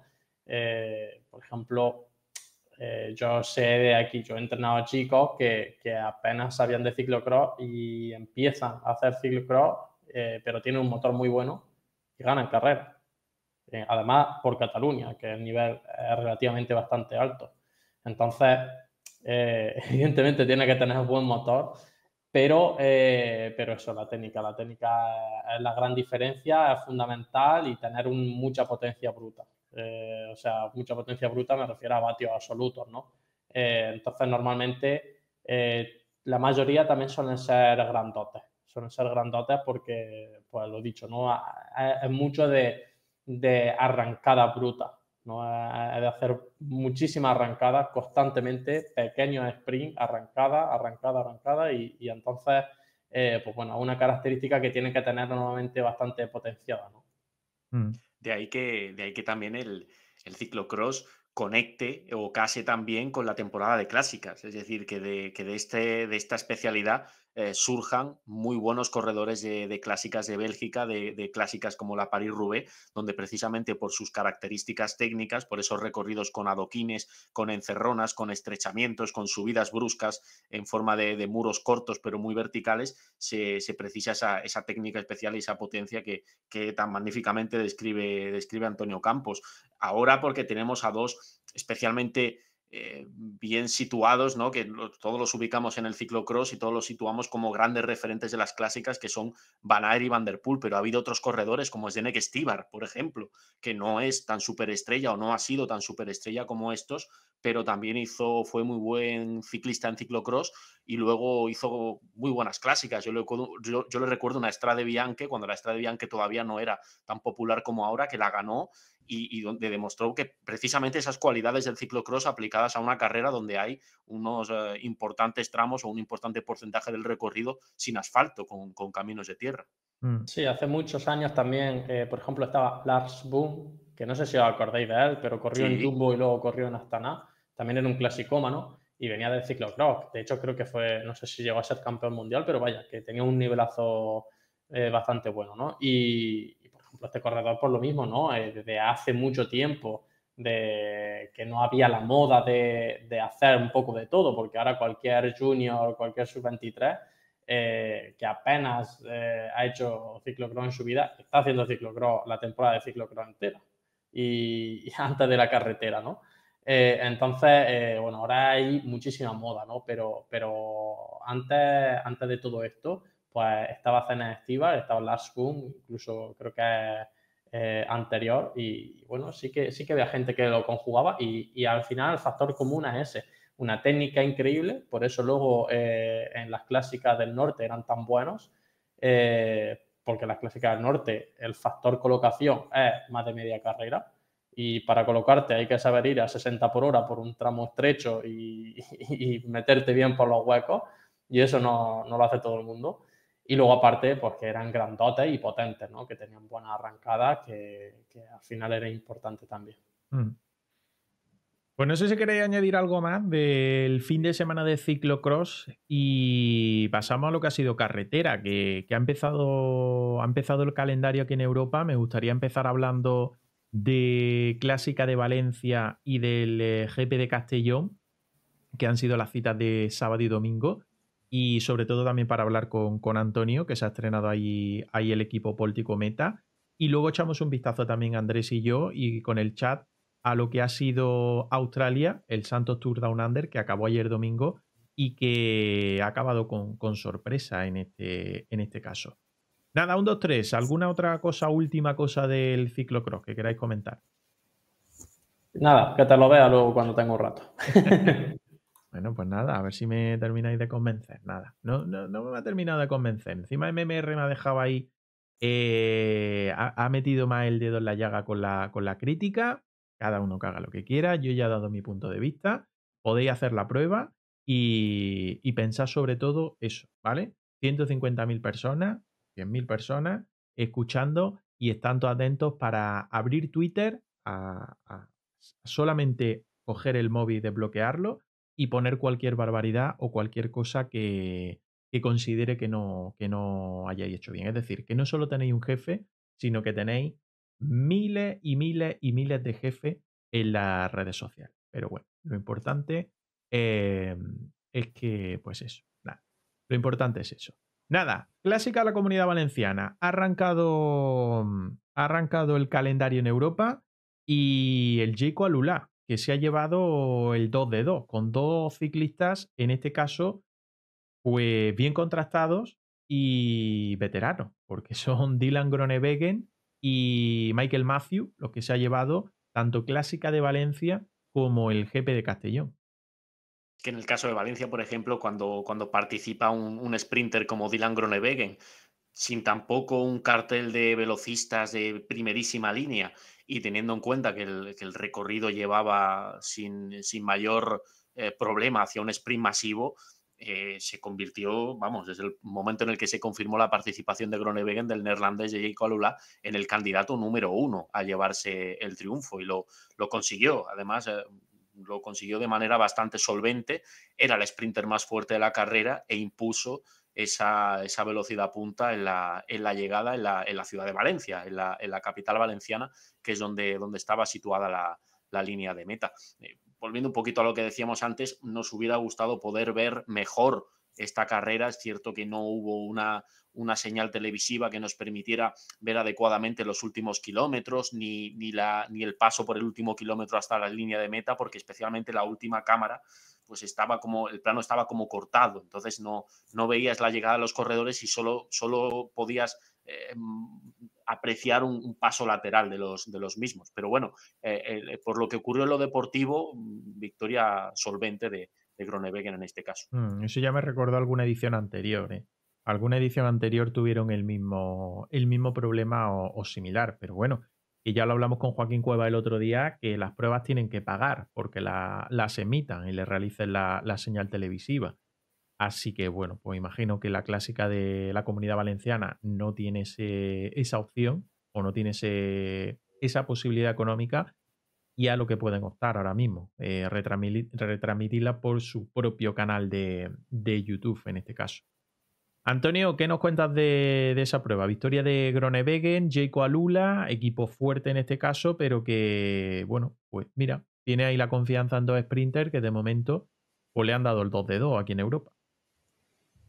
por ejemplo, eh, yo sé de aquí, yo he entrenado a chicos que, que, apenas sabían de ciclocross y empiezan a hacer ciclocross, eh, pero tienen un motor muy bueno y ganan carrera. Eh, además, por Cataluña, que el nivel es relativamente bastante alto. Entonces, evidentemente tiene que tener un buen motor, pero, pero eso, la técnica, la técnica es la gran diferencia, es fundamental y tener mucha potencia bruta. Eh, o sea, mucha potencia bruta me refiero a vatios absolutos, ¿no? Eh, entonces, normalmente eh, la mayoría también suelen ser grandotes, suelen ser grandotes porque, pues lo dicho, ¿no? Es mucho de, arrancada bruta, ¿no? de hacer muchísimas arrancadas constantemente, pequeños sprint, arrancada, arrancada, arrancada, y, entonces, pues bueno, una característica que tiene que tener normalmente bastante potenciada. ¿no? Mm. De ahí que, de ahí que también el, ciclocross conecte o case también con la temporada de clásicas. Es decir, que que de, este, de esta especialidad eh, surjan muy buenos corredores de, clásicas de Bélgica, de, clásicas como la paris roubaix donde precisamente por sus características técnicas, por esos recorridos con adoquines, con encerronas, con estrechamientos, con subidas bruscas en forma de, muros cortos pero muy verticales, se, precisa esa, esa, técnica especial y esa potencia que, que tan magníficamente describe, describe Antonio Campos. Ahora porque tenemos a dos especialmente eh, bien situados, que todos los ubicamos en el ciclocross y todos los situamos como grandes referentes de las clásicas que son Van Aert y Van Der Poel, pero ha habido otros corredores como es Denek Stibar, por ejemplo, que no es tan superestrella o no ha sido tan superestrella como estos, pero también hizo, fue muy buen ciclista en ciclocross y luego hizo muy buenas clásicas. Yo yo le recuerdo una Estrada de Bianque, cuando la Estrada de Bianque todavía no era tan popular como ahora, que la ganó y, donde demostró que precisamente esas cualidades del ciclocross aplicadas a una carrera donde hay unos eh, importantes tramos o un importante porcentaje del recorrido sin asfalto, con, con caminos de tierra. Mm. Sí, hace muchos años también, eh, por ejemplo, estaba Lars Boom, que no sé si os acordáis de él, pero corrió en Jumbo y luego corrió en Astana. También era un clasicómano y venía del ciclocross. De hecho, creo que fue, no sé si llegó a ser campeón mundial, pero vaya, que tenía un nivelazo eh, bastante bueno, ¿no? Y, este corredor por lo mismo, ¿no? Eh, desde hace mucho tiempo de que no había la moda de, hacer un poco de todo, porque ahora cualquier junior, cualquier sub-23 eh, que apenas eh, ha hecho ciclocross en su vida, está haciendo ciclocross, la temporada de ciclocross entera y, antes de la carretera, ¿no? entonces, bueno, ahora hay muchísima moda, ¿no? Pero, pero antes, antes de todo esto, pues estaba Cena Estiva, estaba Lars Boom, incluso creo que eh, anterior, y, bueno, sí que, sí que había gente que lo conjugaba y, al final el factor común es ese, una técnica increíble, por eso luego eh, en las clásicas del norte eran tan buenos, eh, porque en las clásicas del norte el factor colocación es más de media carrera, y para colocarte hay que saber ir a 60 por hora por un tramo estrecho y, meterte bien por los huecos, y eso no, no lo hace todo el mundo. Y luego aparte, porque pues, eran grandotes y potentes, ¿no? Que tenían buenas arrancadas, que, al final era importante también. Mm. Pues no sé si queréis añadir algo más del fin de semana de ciclocross y pasamos a lo que ha sido carretera, que, que ha, empezado, ha empezado el calendario aquí en Europa. Me gustaría empezar hablando de Clásica de Valencia y del eh, GP de Castellón, que han sido las citas de sábado y domingo y sobre todo también para hablar con, Antonio, que se ha estrenado ahí, ahí el equipo político Meta. Y luego echamos un vistazo también Andrés y yo y con el chat a lo que ha sido Australia, el Santos Tour Down Under, que acabó ayer domingo y que ha acabado con, sorpresa en este, en este caso. Nada, un, dos, tres. ¿Alguna otra cosa, última cosa del ciclocross que queráis comentar? Nada, que te lo vea luego cuando tengo un rato. Bueno, pues nada, a ver si me termináis de convencer. Nada, no, no, me ha terminado de convencer. Encima MMR me ha dejado ahí. Eh, ha, metido más el dedo en la llaga con la, crítica. Cada uno caga haga lo que quiera. Yo ya he dado mi punto de vista. Podéis hacer la prueba y, y pensar sobre todo eso, ¿vale? 150.000 personas, 100.000 personas escuchando y estando atentos para abrir Twitter a, solamente coger el móvil y desbloquearlo y poner cualquier barbaridad o cualquier cosa que, considere que no, que no hayáis hecho bien. Es decir, que no solo tenéis un jefe, sino que tenéis miles y miles y miles de jefes en las redes sociales. Pero bueno, lo importante em, es que, pues eso, nada. Lo importante es eso. Nada, clásica la comunidad valenciana. Ha arrancado, mm, ha arrancado el calendario en Europa y el Jaco Alula que se ha llevado el 2 de 2, con dos ciclistas, en este caso, pues bien contrastados y veteranos, porque son Dylan Groenewegen y Michael Matthew los que se ha llevado tanto Clásica de Valencia como el GP de Castellón. Que en el caso de Valencia, por ejemplo, cuando, cuando participa un, sprinter como Dylan Groenewegen, sin tampoco un cartel de velocistas de primerísima línea y teniendo en cuenta que el, recorrido llevaba sin, eh, mayor eh, problema hacia un sprint masivo, eh, se convirtió, vamos, desde el momento en el que se confirmó la participación de Groenewegen del neerlandés de Jacob Alula en el candidato número uno a llevarse el triunfo y lo, lo consiguió. Además, lo consiguió de manera bastante solvente, era el sprinter más fuerte de la carrera e impuso esa, esa velocidad punta en la, llegada en la, ciudad de Valencia, en la, capital valenciana, que es donde, donde estaba situada la, línea de meta. Eh, volviendo un poquito a lo que decíamos antes, nos hubiera gustado poder ver mejor esta carrera. Es cierto que no hubo una, señal televisiva que nos permitiera ver adecuadamente los últimos kilómetros, ni, la, ni el paso por el último kilómetro hasta la línea de meta, porque especialmente la última cámara pues estaba como, el plano estaba como cortado, entonces no, no veías la llegada de los corredores y solo, solo podías eh, apreciar un, paso lateral de los, de los mismos. Pero bueno, eh, eh, por lo que ocurrió en lo deportivo, mm, victoria solvente de, de en este caso. Mm, eso ya me recordó alguna edición anterior. Alguna edición anterior tuvieron el mismo, el mismo problema o similar, pero bueno, y ya lo hablamos con Joaquín Cueva el otro día, que las pruebas tienen que pagar porque las emitan y le realicen la, señal televisiva. Así que bueno, pues imagino que la clásica de la comunidad valenciana no tiene esa opción o no tiene esa posibilidad económica y a lo que pueden optar ahora mismo, eh, retransmitirla por su propio canal de YouTube en este caso. Antonio, ¿qué nos cuentas de, esa prueba? Victoria de Gronewegen, Jaco Alula, equipo fuerte en este caso, pero que, bueno, pues mira, tiene ahí la confianza en dos sprinters que de momento o pues le han dado el 2 de 2 aquí en Europa.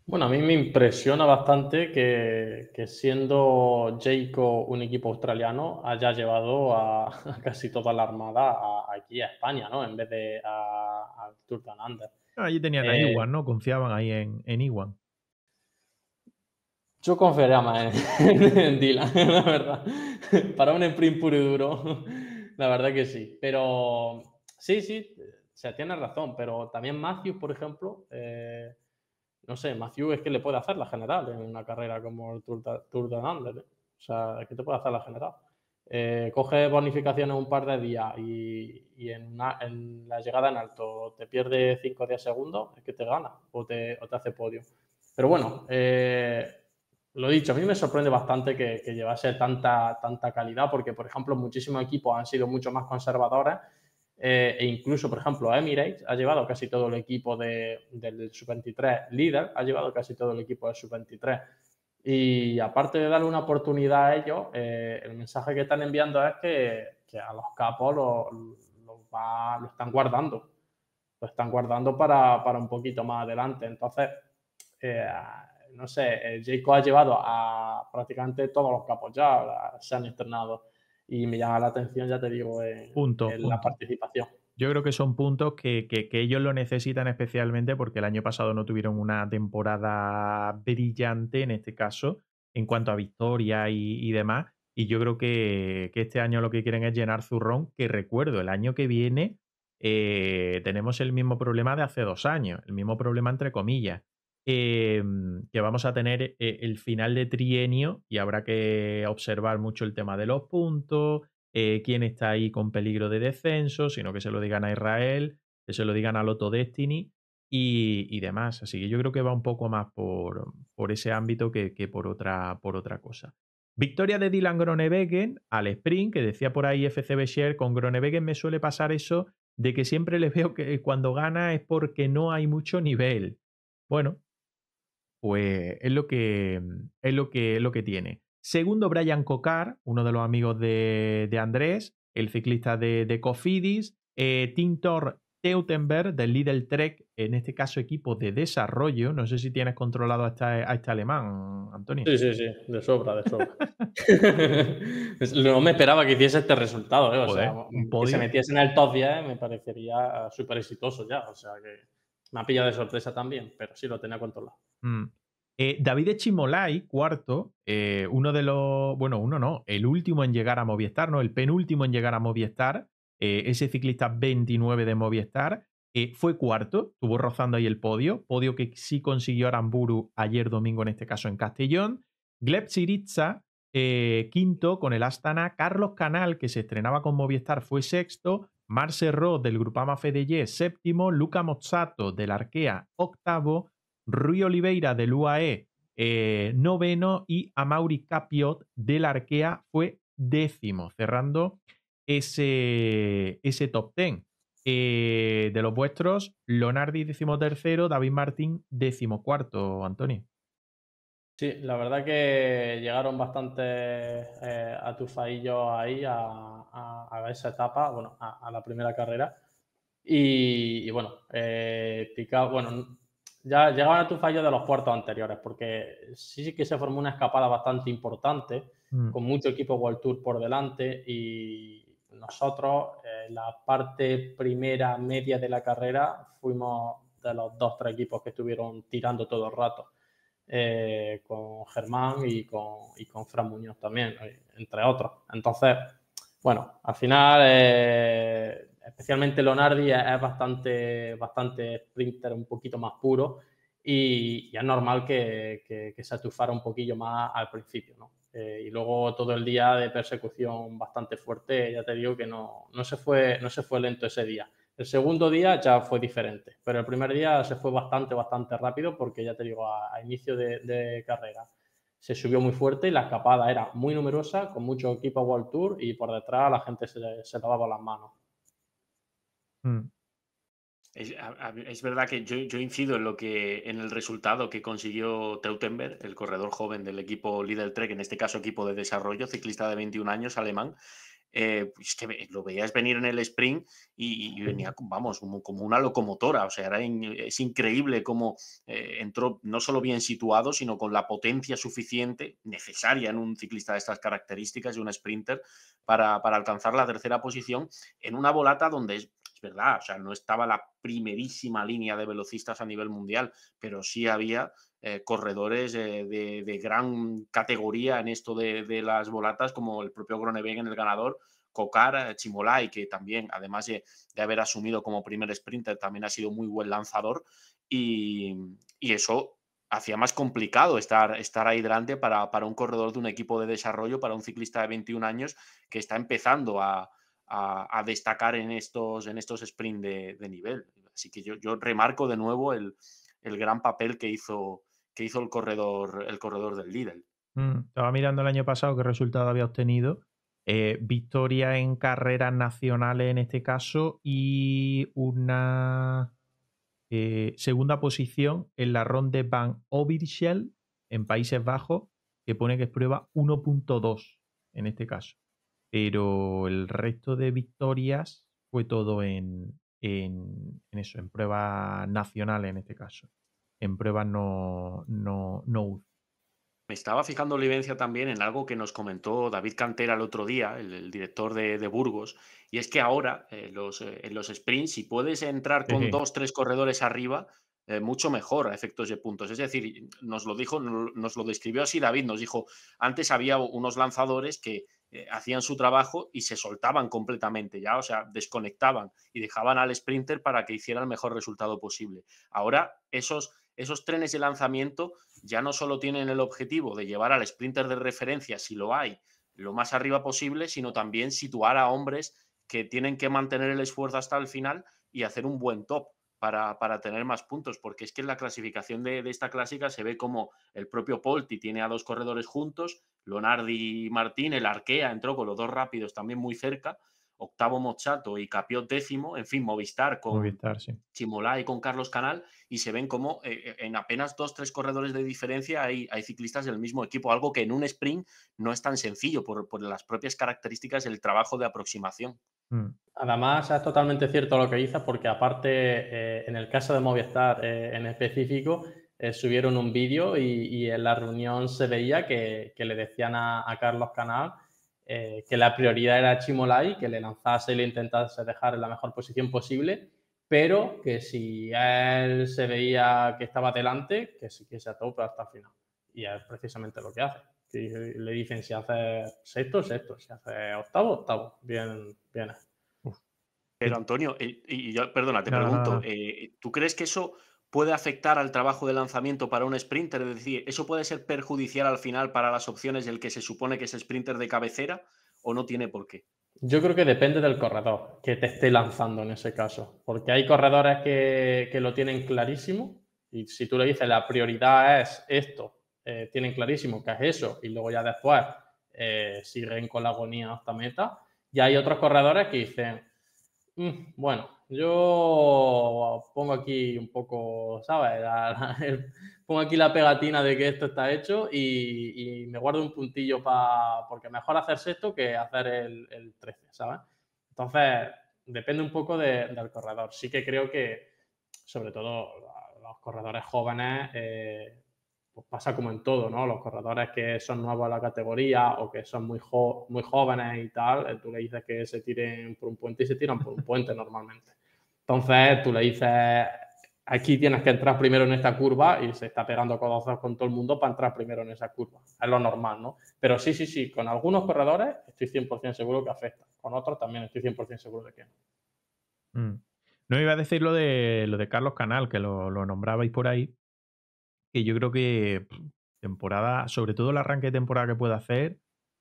Bueno, a mí me impresiona bastante que, siendo Jaco un equipo australiano haya llevado a, casi toda la armada aquí a España, ¿no? En vez de al Allí tenían a eh, Iwan, ¿no? Confiaban ahí en, en Iwan. Yo confiaría más en, la verdad. Para un sprint puro y duro, la verdad que sí. Pero sí, sí, se tiene razón, pero también Matthew, por ejemplo, eh, no sé, Matthew es que le puede hacer la general en una carrera como el Tour de, ¿eh? O sea, que te puede hacer la general. Eh, coge bonificaciones un par de días y, en, la llegada en alto te pierde 5 o 10 segundos, es que te gana o te, o te hace podio. Pero bueno, eh, lo dicho, a mí me sorprende bastante que, llevase tanta, tanta calidad, porque, por ejemplo, muchísimos equipos han sido mucho más conservadores eh, e incluso, por ejemplo, Emirates ha llevado casi todo el equipo del Sub-23 líder, ha llevado casi todo el equipo del Sub-23. Y aparte de darle una oportunidad a ellos, eh, el mensaje que están enviando es que, a los capos lo, están guardando. Lo están guardando para, para un poquito más adelante. Entonces, eh, no sé, eh, JCO ha llevado a prácticamente todos los capos ya, se han internado Y me llama la atención, ya te digo, en, la participación. Yo creo que son puntos que, que, ellos lo necesitan especialmente porque el año pasado no tuvieron una temporada brillante en este caso, en cuanto a victoria y, demás. Y yo creo que, que, este año lo que quieren es llenar zurrón, que recuerdo, el año que viene eh, tenemos el mismo problema de hace dos años, el mismo problema entre comillas. Em, que vamos a tener eh, el final de trienio y habrá que observar mucho el tema de los puntos, eh, quién está ahí con peligro de descenso, sino que se lo digan a Israel, que se lo digan a Lotto Destiny y, demás. Así que yo creo que va un poco más por, por ese ámbito que, por, otra, por otra cosa. Victoria de Dylan Groenewegen al sprint, que decía por ahí FCB Share, con Groenewegen me suele pasar eso de que siempre les veo que cuando gana es porque no hay mucho nivel. Bueno, pues mm, es lo que, es lo que, lo que tiene. Segundo, Brian Cocar, uno de los amigos de, Andrés, el ciclista de, Cofidis. Eh, Tintor Teutenberg, del Lidl Trek, en este caso equipo de desarrollo. No sé si tienes controlado a este, alemán, Antonio. Sí, sí, sí, de sobra, de sobra. no me esperaba que hiciese este resultado. ¿eh? O se metiese en el top 10 me parecería súper exitoso ya. O sea que me ha pillado de sorpresa también, pero sí lo tenía controlado. Mm. Eh, David Echimolai, cuarto, eh, uno de los. Bueno, uno no, el último en llegar a Movistar, no, el penúltimo en llegar a Movistar, eh, ese ciclista 29 de Movistar, eh, fue cuarto, estuvo rozando ahí el podio, podio que sí consiguió Aramburu ayer domingo, en este caso en Castellón. Gleb Siritza, quinto con el Astana. Carlos Canal, que se estrenaba con Movistar, fue sexto. Marce Ro del Grupama Fedeye, séptimo, Luca Mozzato del Arkea, octavo, Rui Oliveira del UAE, eh, noveno y Amauri Capiot del Arkea fue décimo, cerrando ese, ese top ten. Eh, de los vuestros, Lonardi décimo tercero, David Martín décimo cuarto, Antonio. Sí, la verdad que llegaron bastante eh, atufadillos ahí a, esa etapa, bueno, a, la primera carrera. Y, bueno, eh, llegaron bueno, ya llegaban atufadillos de los puertos anteriores, porque sí que se formó una escapada bastante importante, mm. con mucho equipo World Tour por delante. Y nosotros, eh, la parte primera media de la carrera, fuimos de los dos, tres equipos que estuvieron tirando todo el rato. Eh, con Germán y con, y con Fran Muñoz también, eh, entre otros. Entonces, bueno, al final, eh, especialmente Lonardi es, bastante, bastante sprinter, un poquito más puro y, es normal que, se atufara un poquillo más al principio, y luego todo el día de persecución bastante fuerte, ya te digo que no, no, se, fue, no se fue lento ese día. El segundo día ya fue diferente, pero el primer día se fue bastante, bastante rápido porque ya te digo, a, inicio de, carrera se subió muy fuerte y la escapada era muy numerosa, con mucho equipo World Tour y por detrás la gente se, lavaba las manos. Hmm. Es, verdad que yo, incido en lo que en el resultado que consiguió Teutenberg, el corredor joven del equipo Lidl Trek, en este caso equipo de desarrollo, ciclista de 21 años, alemán, eh, pues, es que lo veías venir en el sprint y, venía, vamos, como, una locomotora. O sea, es increíble cómo eh, entró no solo bien situado, sino con la potencia suficiente, necesaria en un ciclista de estas características y un sprinter, para, para alcanzar la tercera posición en una volata donde es verdad, o sea, no estaba la primerísima línea de velocistas a nivel mundial, pero sí había eh, corredores eh, de, gran categoría en esto de, las volatas, como el propio en el ganador, Cocar, eh, Chimolai, que también, además de, haber asumido como primer sprinter, también ha sido muy buen lanzador y, eso hacía más complicado estar, estar ahí delante para, para, un corredor de un equipo de desarrollo, para un ciclista de 21 años que está empezando a, a, destacar en estos, en estos sprint de, nivel. Así que yo, yo remarco de nuevo el, gran papel que hizo, que hizo el, corredor, el corredor del Lidl. Mm, estaba mirando el año pasado qué resultado había obtenido. Eh, victoria en carreras nacionales en este caso y una eh, segunda posición en la ronde Van overijssel en Países Bajos, que pone que es prueba 1.2 en este caso pero el resto de victorias fue todo en, en, eso, en pruebas nacionales en este caso, en pruebas no, no, Me estaba fijando, Olivencia, también en algo que nos comentó David Cantera el otro día, el, director de, Burgos, y es que ahora eh, eh, en los sprints, si puedes entrar con dos, tres corredores arriba, eh, mucho mejor a efectos de puntos. Es decir, nos lo dijo, nos lo describió así David, nos dijo, antes había unos lanzadores que eh, hacían su trabajo y se soltaban completamente ya, o sea, desconectaban y dejaban al sprinter para que hiciera el mejor resultado posible. Ahora esos, esos trenes de lanzamiento ya no solo tienen el objetivo de llevar al sprinter de referencia, si lo hay, lo más arriba posible, sino también situar a hombres que tienen que mantener el esfuerzo hasta el final y hacer un buen top para, tener más puntos, porque es que en la clasificación de, esta clásica se ve como el propio Polti tiene a dos corredores juntos, Lonardi y Martín, el Arkea entró con los dos rápidos también muy cerca, octavo Mochato y Capiot décimo, en fin, Movistar con Chimolá y con Carlos Canal, y se ven como eh, eh, en apenas dos, tres corredores de diferencia hay, hay, ciclistas del mismo equipo, algo que en un sprint no es tan sencillo por, las propias características del trabajo de aproximación. Mm. Además, es totalmente cierto lo que dices, porque aparte, eh, en el caso de Movistar en específico, subieron un vídeo y, en la reunión se veía que, le decían a, Carlos Canal que la prioridad era Chimolai, que le lanzase y le intentase dejar en la mejor posición posible pero que si él se veía que estaba delante, que, que se atope hasta el final. Y es precisamente lo que hace. Que le dicen si hace sexto, sexto, si hace octavo, octavo. Bien, bien. Pero Antonio, eh, y, perdona, te pregunto, eh, ¿tú crees que eso puede afectar al trabajo de lanzamiento para un sprinter? Es decir, ¿eso puede ser perjudicial al final para las opciones del que se supone que es sprinter de cabecera o no tiene por qué? Yo creo que depende del corredor que te esté lanzando en ese caso, porque hay corredores que, que lo tienen clarísimo y si tú le dices la prioridad es esto, eh, tienen clarísimo que es eso y luego ya después eh, siguen con la agonía hasta meta. Y hay otros corredores que dicen, mm, bueno, yo pongo aquí un poco, ¿sabes? el, pongo aquí la pegatina de que esto está hecho y, me guardo un puntillo para, porque mejor hacer sexto que hacer el, 13, ¿sabes? Entonces, depende un poco del corredor. Sí que creo que, sobre todo los corredores jóvenes, eh, pues pasa como en todo, ¿no? Los corredores que son nuevos a la categoría o que son muy, muy jóvenes y tal, eh, tú le dices que se tiren por un puente y se tiran por un puente normalmente. Entonces, tú le dices aquí tienes que entrar primero en esta curva y se está pegando codazos con todo el mundo para entrar primero en esa curva. Es lo normal, ¿no? Pero sí, sí, sí, con algunos corredores estoy 100% seguro que afecta. Con otros también estoy 100% seguro de que no. No mm. No iba a decir lo de, lo de Carlos Canal, que lo, nombrabais por ahí, que yo creo que temporada, sobre todo el arranque de temporada que puede hacer,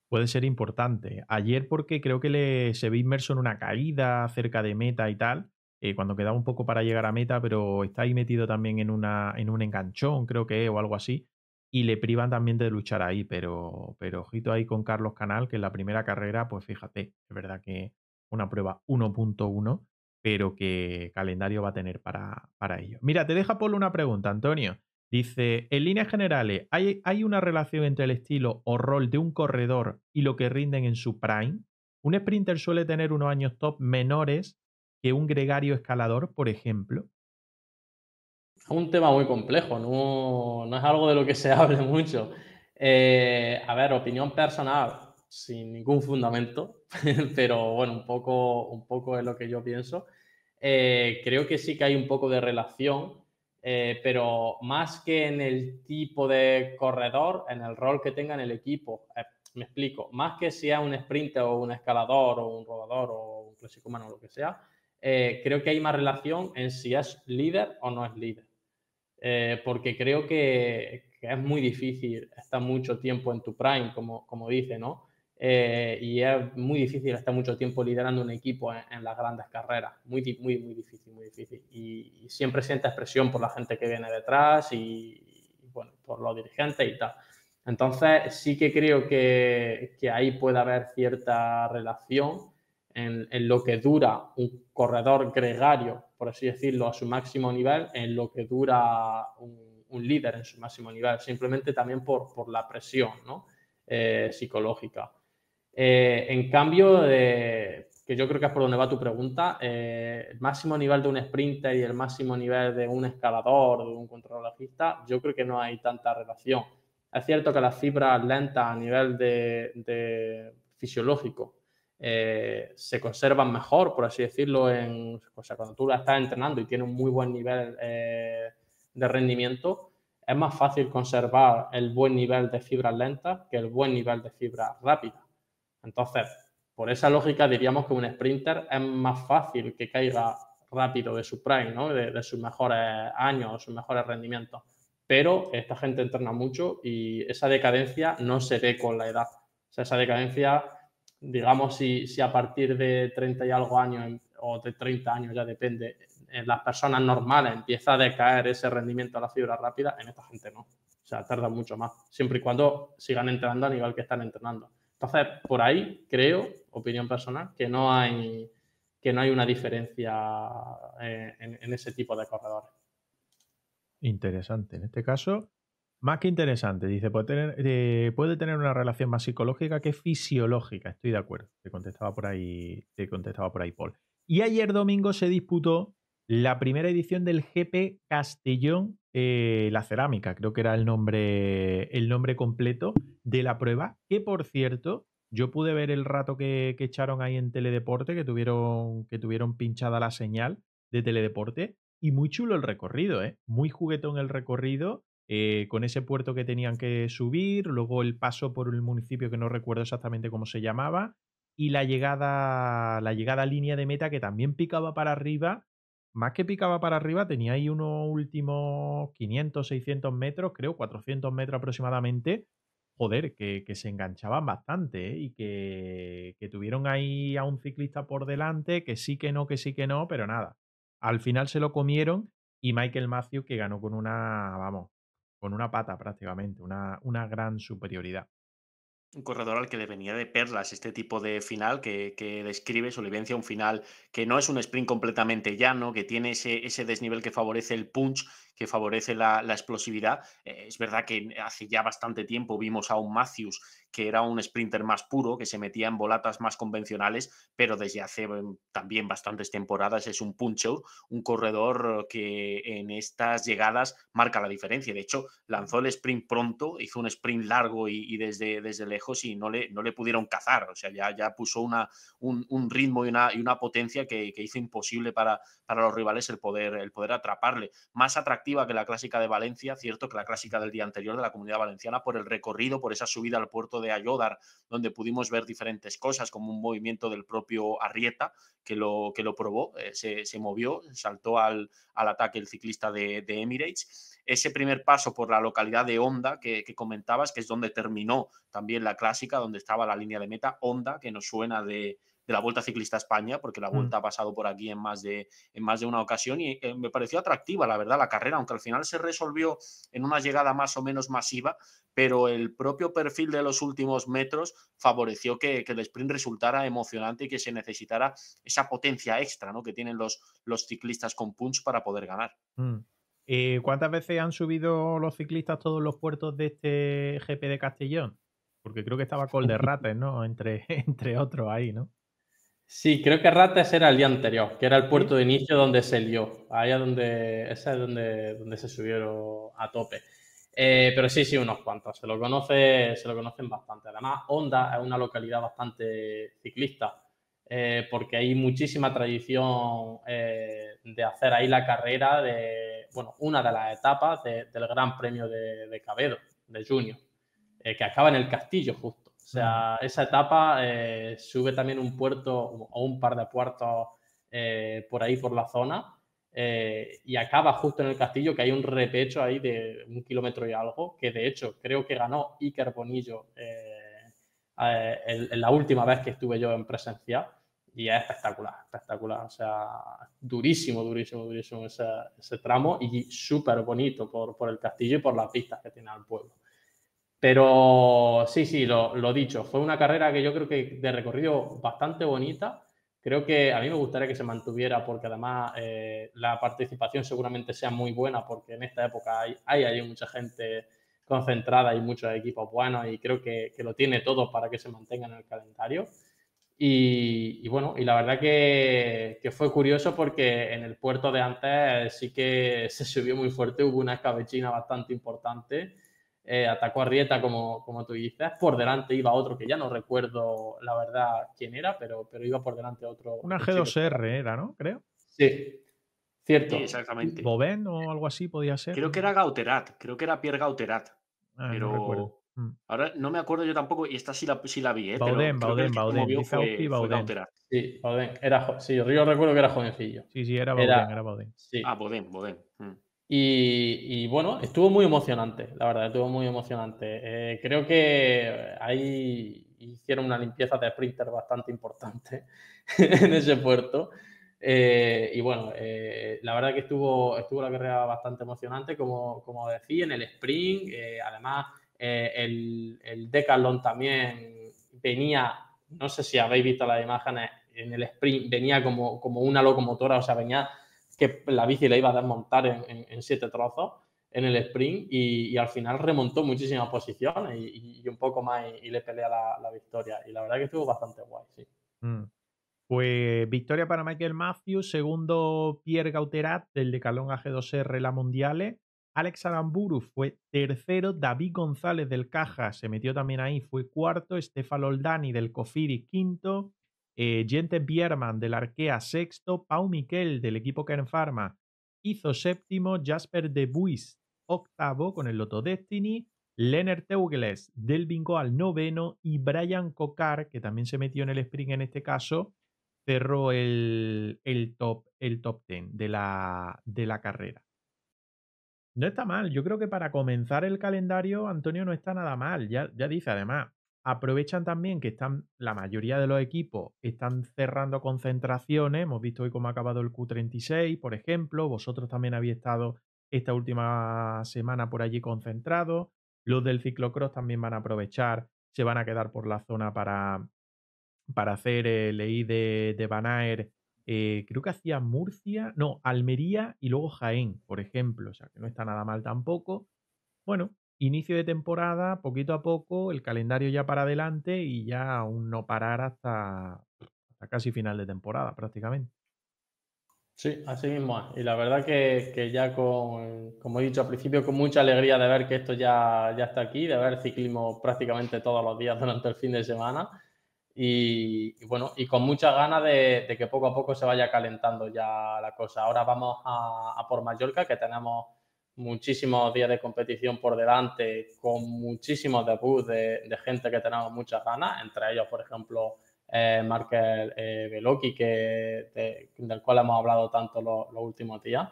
puede ser importante. Ayer porque creo que se ve inmerso en una caída cerca de meta y tal, eh, cuando queda un poco para llegar a meta, pero está ahí metido también en, una, en un enganchón, creo que, o algo así, y le privan también de luchar ahí, pero, pero ojito ahí con Carlos Canal, que en la primera carrera, pues fíjate, es verdad que una prueba 1.1, pero que calendario va a tener para, para ello. Mira, te deja por una pregunta, Antonio. Dice, en líneas generales, ¿hay, ¿hay una relación entre el estilo o rol de un corredor y lo que rinden en su prime? Un sprinter suele tener unos años top menores que un gregario escalador, por ejemplo? un tema muy complejo, no, es algo de lo que se hable mucho. Eh, a ver, opinión personal, sin ningún fundamento, pero bueno, un poco, un poco es lo que yo pienso. Eh, creo que sí que hay un poco de relación, eh, pero más que en el tipo de corredor, en el rol que tenga en el equipo. me explico, más que sea un sprinter o un escalador o un rodador o un clásico humano o lo que sea, eh, creo que hay más relación en si es líder o no es líder. Eh, porque creo que, es muy difícil estar mucho tiempo en tu prime, como, como dice, ¿no? Eh, y es muy difícil estar mucho tiempo liderando un equipo en, las grandes carreras. Muy, muy, muy difícil, muy difícil. Y, siempre sientes presión por la gente que viene detrás y, bueno, por los dirigentes y tal. Entonces, sí que creo que, que ahí puede haber cierta relación en, lo que dura un corredor gregario, por así decirlo, a su máximo nivel, en lo que dura un, líder en su máximo nivel, simplemente también por, la presión eh, psicológica. Eh, en cambio, de, que yo creo que es por donde va tu pregunta, eh, el máximo nivel de un sprinter y el máximo nivel de un escalador, de un controlajista yo creo que no hay tanta relación. Es cierto que las fibras lenta a nivel de fisiológico eh, se conservan mejor, por así decirlo, en, o cuando tú la estás entrenando y tiene un muy buen nivel eh, de rendimiento, es más fácil conservar el buen nivel de fibras lentas que el buen nivel de fibra rápida Entonces, por esa lógica diríamos que un sprinter es más fácil que caiga rápido de su prime, ¿no? de, sus mejores años, sus mejores rendimientos. Pero esta gente entrena mucho y esa decadencia no se ve con la edad. O sea, esa decadencia digamos, si, a partir de 30 y algo años o de 30 años, ya depende, en eh, las personas normales empieza a decaer ese rendimiento a la fibra rápida, en esta gente no. O sea, tarda mucho más, siempre y cuando sigan entrenando a nivel que están entrenando. Entonces, por ahí creo, opinión personal, que no hay, que no hay una diferencia eh, en, en ese tipo de corredores. Interesante. En este caso, más que interesante, dice, eh, puede tener, una relación más psicológica que fisiológica. Estoy de acuerdo. Te contestaba por ahí, te contestaba por ahí Paul. Y ayer domingo se disputó la primera edición del GP Castellón, eh, la cerámica, creo que era el nombre, el nombre completo de la prueba, que por cierto, yo pude ver el rato que, echaron ahí en Teledeporte, que tuvieron, que tuvieron pinchada la señal de Teledeporte, y muy chulo el recorrido, ¿eh? muy juguetón el recorrido, eh, con ese puerto que tenían que subir, luego el paso por el municipio que no recuerdo exactamente cómo se llamaba, y la llegada, la llegada a línea de meta que también picaba para arriba, más que picaba para arriba, tenía ahí unos últimos 500, 600 metros, creo, 400 metros aproximadamente. Joder, que, se enganchaban bastante ¿eh? y que, tuvieron ahí a un ciclista por delante, que sí que no, que sí que no, pero nada. Al final se lo comieron y Michael Macio, que ganó con una, vamos, con una pata prácticamente, una, una gran superioridad. Un corredor al que le venía de perlas este tipo de final que, describe Solivencia, un final que no es un sprint completamente llano, que tiene ese, ese desnivel que favorece el punch que favorece la, explosividad. Eh, es verdad que hace ya bastante tiempo vimos a un Matthews que era un sprinter más puro, que se metía en volatas más convencionales, pero desde hace también bastantes temporadas es un puncher, un corredor que en estas llegadas marca la diferencia. De hecho, lanzó el sprint pronto, hizo un sprint largo y, desde, desde lejos y no le, no le pudieron cazar. O sea, ya, ya puso una, un, ritmo y una, y una potencia que, hizo imposible para, para los rivales el poder, el poder atraparle. Más atractivo que la clásica de Valencia, cierto que la clásica del día anterior de la comunidad valenciana por el recorrido, por esa subida al puerto de Ayodar, donde pudimos ver diferentes cosas, como un movimiento del propio Arrieta, que lo, que lo probó, eh, se, movió, saltó al, al ataque el ciclista de, Emirates. Ese primer paso por la localidad de Honda que, que, comentabas, que es donde terminó también la clásica, donde estaba la línea de meta, Honda, que nos suena de, de la Vuelta Ciclista España, porque la mm. Vuelta ha pasado por aquí en más de, más de una ocasión y eh, me pareció atractiva, la verdad, la carrera, aunque al final se resolvió en una llegada más o menos masiva, pero el propio perfil de los últimos metros favoreció que, el sprint resultara emocionante y que se necesitara esa potencia extra ¿no? que tienen los, los ciclistas con punch para poder ganar. ¿Y mm. eh, cuántas veces han subido los ciclistas todos los puertos de este GP de Castellón? Porque creo que estaba Colderrates, ¿no? Entre, entre otros ahí, ¿no? Sí, creo que Ratas era el día anterior, que era el puerto de inicio donde se lió. Ahí es donde, esa es donde, donde se subieron a tope. Eh, pero sí, sí, unos cuantos. Se lo, conoce, se lo conocen bastante. Además, Onda es una localidad bastante ciclista, eh, porque hay muchísima tradición eh, de hacer ahí la carrera de, bueno, una de las etapas del Gran Premio de, de Cabedo, de Junior, que acaba en el Castillo, justo. O sea, esa etapa eh, sube también un puerto o un par de puertos eh, por ahí, por la zona, eh, y acaba justo en el castillo, que hay un repecho ahí de un kilómetro y algo, que de hecho creo que ganó Iker Bonillo la última vez que estuve yo en presencia, y es espectacular, espectacular, o sea, durísimo, durísimo, durísimo ese, tramo, y súper bonito por, por el castillo y por las pistas que tiene al pueblo. Pero sí, sí, lo, dicho, fue una carrera que yo creo que de recorrido bastante bonita. Creo que a mí me gustaría que se mantuviera porque además eh, la participación seguramente sea muy buena porque en esta época hay, hay, mucha gente concentrada y muchos equipos buenos y creo que, que, lo tiene todo para que se mantenga en el calendario. Y, bueno, y la verdad que, que, fue curioso porque en el puerto de antes sí que se subió muy fuerte, hubo una escabechina bastante importante eh, atacó a Rieta, como, como tú dices. Por delante iba otro que ya no recuerdo la verdad quién era, pero, pero iba por delante otro. Una G2R era, ¿no? Creo. Sí. Cierto. Sí, exactamente. Bobén o algo así podía ser. Creo que era Gauterat, creo que era Pierre Gauterat. Ah, pero mm. Ahora no me acuerdo yo tampoco, y esta sí la, sí la vi, ¿eh? Bauden, pero Bauden, fue, sí, Bauden. Era, sí, yo recuerdo que era jovencillo. Sí, sí, era Bauden, era, era Sí. Ah, Bauden, y, bueno, estuvo muy emocionante, la verdad, estuvo muy emocionante. Eh, creo que ahí hicieron una limpieza de sprinter bastante importante en ese puerto. Eh, y bueno, eh, la verdad que estuvo, estuvo la carrera bastante emocionante, como, como decía, en el sprint. además, el, el Decathlon también venía, no sé si habéis visto las imágenes, en el sprint venía como, como una locomotora, o sea, venía que la bici la iba a desmontar en, siete trozos en el sprint y, al final remontó muchísimas posiciones y, un poco más y, le pelea la, victoria. Y la verdad que estuvo bastante guay, sí. Mm. Pues victoria para Michael Matthews, segundo Pierre Gauterat del Decalón AG2R La Mundiales Alex Aramburu fue tercero, David González del Caja se metió también ahí, fue cuarto, Estefan Oldani del Cofiri quinto, eh, Jente Bierman del Arkea sexto, Pau Miquel del equipo Kern Pharma hizo séptimo, Jasper de Buis octavo con el Loto Destiny, Leonard Teugles del Bingo al noveno y Brian Cocar, que también se metió en el spring en este caso, cerró el, top el top ten de la, de la carrera. No está mal, yo creo que para comenzar el calendario, Antonio no está nada mal. Ya, ya dice además, Aprovechan también que están, la mayoría de los equipos están cerrando concentraciones. Hemos visto hoy cómo ha acabado el Q36, por ejemplo. Vosotros también habéis estado esta última semana por allí concentrados. Los del ciclocross también van a aprovechar, se van a quedar por la zona para, para hacer el EI de, de eh, creo que hacía Murcia, no, Almería y luego Jaén, por ejemplo. O sea, que no está nada mal tampoco. Bueno, inicio de temporada, poquito a poco, el calendario ya para adelante y ya aún no parar hasta, hasta casi final de temporada prácticamente. Sí, así mismo. Y la verdad que, ya con, como he dicho al principio, con mucha alegría de ver que esto ya, ya está aquí, de ver ciclismo prácticamente todos los días durante el fin de semana. Y, bueno, y con muchas ganas de, que poco a poco se vaya calentando ya la cosa. Ahora vamos a por Mallorca, que tenemos muchísimos días de competición por delante, con muchísimos debuts de, gente que tenemos muchas ganas, entre ellos, por ejemplo, eh, Markel Beloki, eh, que, del cual hemos hablado tanto los, últimos días.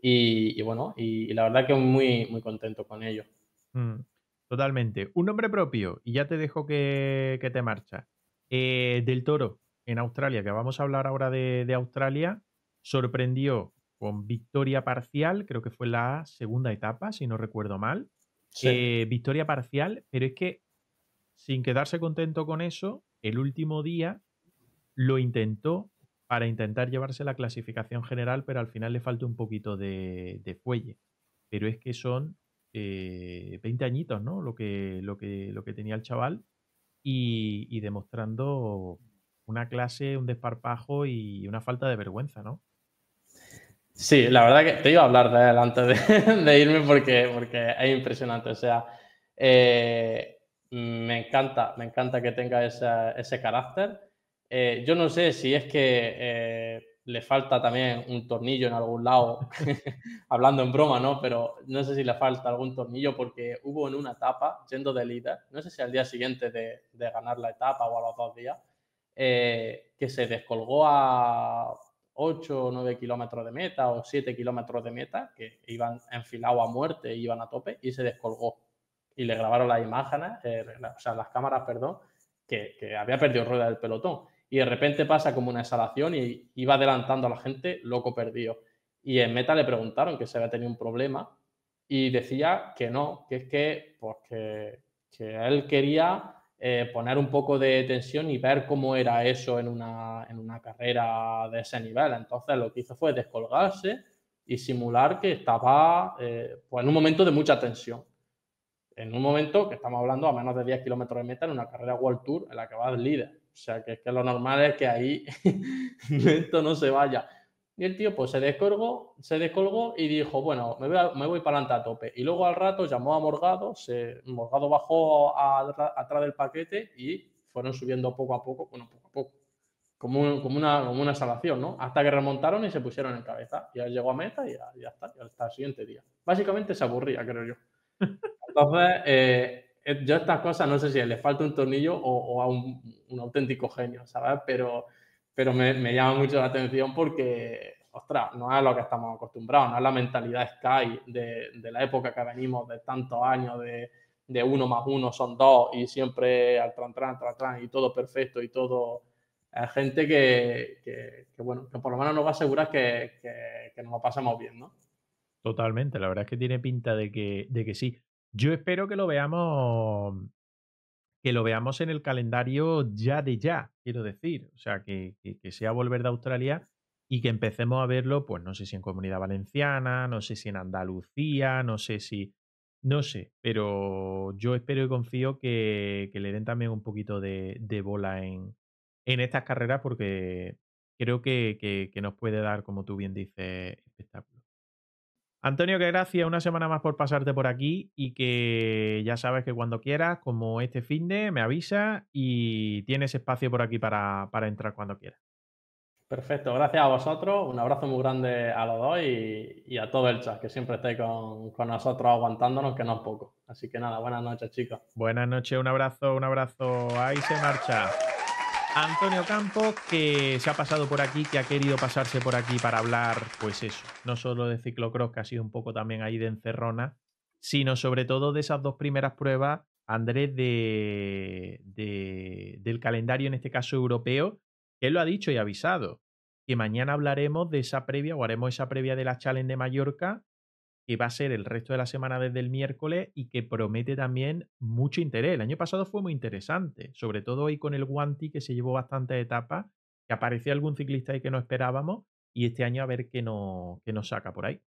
Y, bueno, y, la verdad que muy, muy contento con ello. Mm, totalmente. Un nombre propio, y ya te dejo que, te marcha. Eh, del Toro, en Australia, que vamos a hablar ahora de, de Australia, sorprendió con victoria parcial, creo que fue la segunda etapa, si no recuerdo mal. Eh, victoria parcial, pero es que sin quedarse contento con eso, el último día lo intentó para intentar llevarse la clasificación general, pero al final le falta un poquito de, fuelle. Pero es que son 20 eh, añitos, ¿no? Lo que, lo, que, lo que tenía el chaval y, y demostrando una clase, un desparpajo y una falta de vergüenza, ¿no? Sí, la verdad que te iba a hablar de él antes de, irme porque, porque es impresionante. O sea, eh, me encanta, me encanta que tenga ese carácter. Eh, yo no sé si es que eh, le falta también un tornillo en algún lado, hablando en broma, ¿no? Pero no sé si le falta algún tornillo porque hubo en una etapa, yendo de líder, no sé si al día siguiente de, de ganar la etapa o a los dos días, que se descolgó a 8 o 9 kilómetros de meta o 7 kilómetros de meta, que iban enfilados a muerte, iban a tope, y se descolgó. Y le grabaron las imágenes, eh, o sea, las cámaras, perdón, que, había perdido rueda del pelotón. Y de repente pasa como una exhalación y iba adelantando a la gente, loco perdido. Y en meta le preguntaron que se había tenido un problema y decía que no, que es que, porque pues, que él quería eh, poner un poco de tensión y ver cómo era eso en una, carrera de ese nivel. Entonces lo que hizo fue descolgarse y simular que estaba eh, pues, en un momento de mucha tensión. En un momento que estamos hablando a menos de 10 kilómetros de meta en una carrera World Tour en la que vas líder. O sea, que que lo normal es que ahí esto no se vaya. Y el tío pues se descolgó, se descolgó y dijo, bueno, me voy, para adelante a tope. Y luego al rato llamó a Morgado, se, Morgado bajó atrás del paquete y fueron subiendo poco a poco, bueno, poco a poco, como, como, una, como una salvación, ¿no? Hasta que remontaron y se pusieron en cabeza. Y llegó a meta y ya, ya está, hasta el siguiente día. Básicamente se aburría, creo yo. Entonces, eh, eh, yo estas cosas no sé si le falta un tornillo o, o a un, un, auténtico genio, ¿sabes? Pero pero me, llama mucho la atención porque, ostras, no es a lo que estamos acostumbrados, no es la mentalidad Sky de, la época que venimos de tantos años de, uno más uno son dos y siempre al tran, tran, tran, tran y todo perfecto y todo. Hay gente que, bueno, que por lo menos nos va a asegurar que, nos lo pasamos bien, ¿no? Totalmente, la verdad es que tiene pinta de que, de que sí. Yo espero que lo veamos que lo veamos en el calendario ya de ya, quiero decir. O sea, que, sea volver de Australia y que empecemos a verlo, pues no sé si en Comunidad Valenciana, no sé si en Andalucía, no sé si. No sé, pero yo espero y confío que, le den también un poquito de, bola en, estas carreras porque creo que, nos puede dar, como tú bien dices, espectáculo. Antonio, que gracias una semana más por pasarte por aquí y que ya sabes que cuando quieras, como este fin de, me avisa y tienes espacio por aquí para, entrar cuando quieras. Perfecto, gracias a vosotros, un abrazo muy grande a los dos y, a todo el chat que siempre estáis con, con, nosotros aguantándonos, que no es poco. Así que nada, buenas noches chicos. Buenas noches, un abrazo, un abrazo, ahí se marcha. Antonio Campos, que se ha pasado por aquí, que ha querido pasarse por aquí para hablar, pues eso, no solo de ciclocross, que ha sido un poco también ahí de encerrona, sino sobre todo de esas dos primeras pruebas, Andrés, de, del calendario, en este caso europeo, que él lo ha dicho y avisado, que mañana hablaremos de esa previa o haremos esa previa de la Challenge de Mallorca que va a ser el resto de la semana desde el miércoles y que promete también mucho interés. El año pasado fue muy interesante, sobre todo hoy con el Guanti que se llevó bastantes etapas, que apareció algún ciclista ahí que no esperábamos y este año a ver qué, qué nos saca por ahí.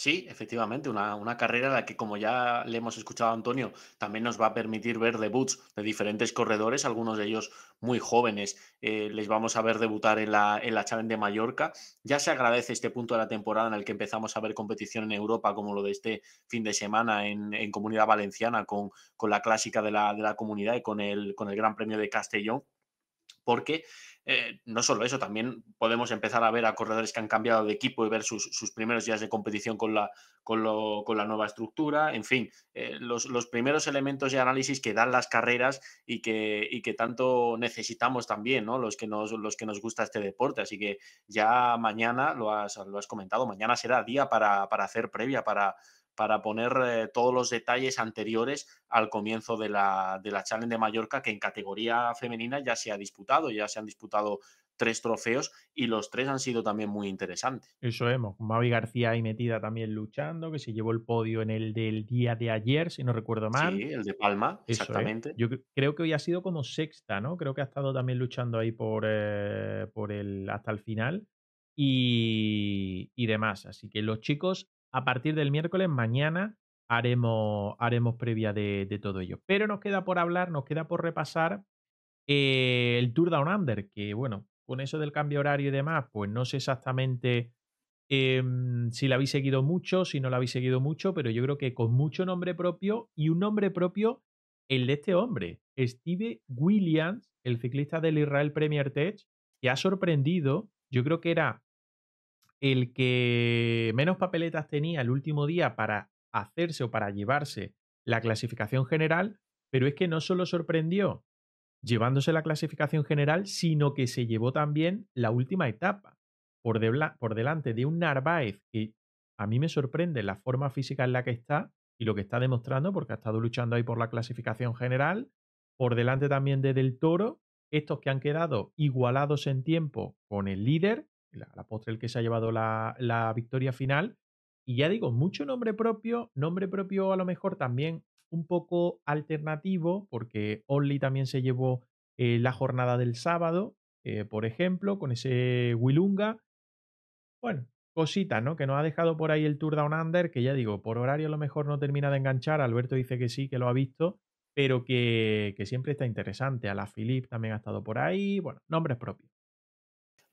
Sí, efectivamente, una, carrera la que, como ya le hemos escuchado a Antonio, también nos va a permitir ver debuts de diferentes corredores, algunos de ellos muy jóvenes. Eh, les vamos a ver debutar en la, en la Challenge de Mallorca. Ya se agradece este punto de la temporada en el que empezamos a ver competición en Europa, como lo de este fin de semana en, en Comunidad Valenciana, con, con la clásica de la, de la comunidad y con el, con el Gran Premio de Castellón porque eh, no solo eso, también podemos empezar a ver a corredores que han cambiado de equipo y ver sus, primeros días de competición con la, con, la nueva estructura. En fin, eh, los, primeros elementos de análisis que dan las carreras y que, que tanto necesitamos también, ¿no? los, que nos, los que nos gusta este deporte. Así que ya mañana, lo has, comentado, mañana será día para, para hacer previa, para para poner eh, todos los detalles anteriores al comienzo de la, de la Challenge de Mallorca, que en categoría femenina ya se ha disputado, ya se han disputado tres trofeos y los tres han sido también muy interesantes. Eso hemos. Mavi García ahí metida también luchando, que se llevó el podio en el del día de ayer, si no recuerdo mal. Sí, el de Palma, exactamente. Yo creo que hoy ha sido como sexta, ¿no? Creo que ha estado también luchando ahí por, eh, por el, hasta el final y, y demás. Así que los chicos a partir del miércoles, mañana, haremos, haremos previa de, todo ello. Pero nos queda por hablar, nos queda por repasar eh, el Tour Down Under, que bueno, con eso del cambio horario y demás, pues no sé exactamente em, si la habéis seguido mucho, si no la habéis seguido mucho, pero yo creo que con mucho nombre propio y un nombre propio el de este hombre, Steve Williams, el ciclista del Israel Premier Tech, que ha sorprendido, yo creo que era el que menos papeletas tenía el último día para hacerse o para llevarse la clasificación general, pero es que no solo sorprendió llevándose la clasificación general, sino que se llevó también la última etapa por, delante de un Narváez que a mí me sorprende la forma física en la que está y lo que está demostrando porque ha estado luchando ahí por la clasificación general, por delante también de Del Toro, estos que han quedado igualados en tiempo con el líder la, postre el que se ha llevado la, victoria final. Y ya digo, mucho nombre propio, nombre propio a lo mejor también un poco alternativo, porque Only también se llevó eh, la jornada del sábado, eh, por ejemplo, con ese Wilunga. Bueno, cosita, ¿no? Que nos ha dejado por ahí el Tour Down Under, que ya digo, por horario a lo mejor no termina de enganchar. Alberto dice que sí, que lo ha visto, pero que, que siempre está interesante. A la Philip también ha estado por ahí. Bueno, nombres propios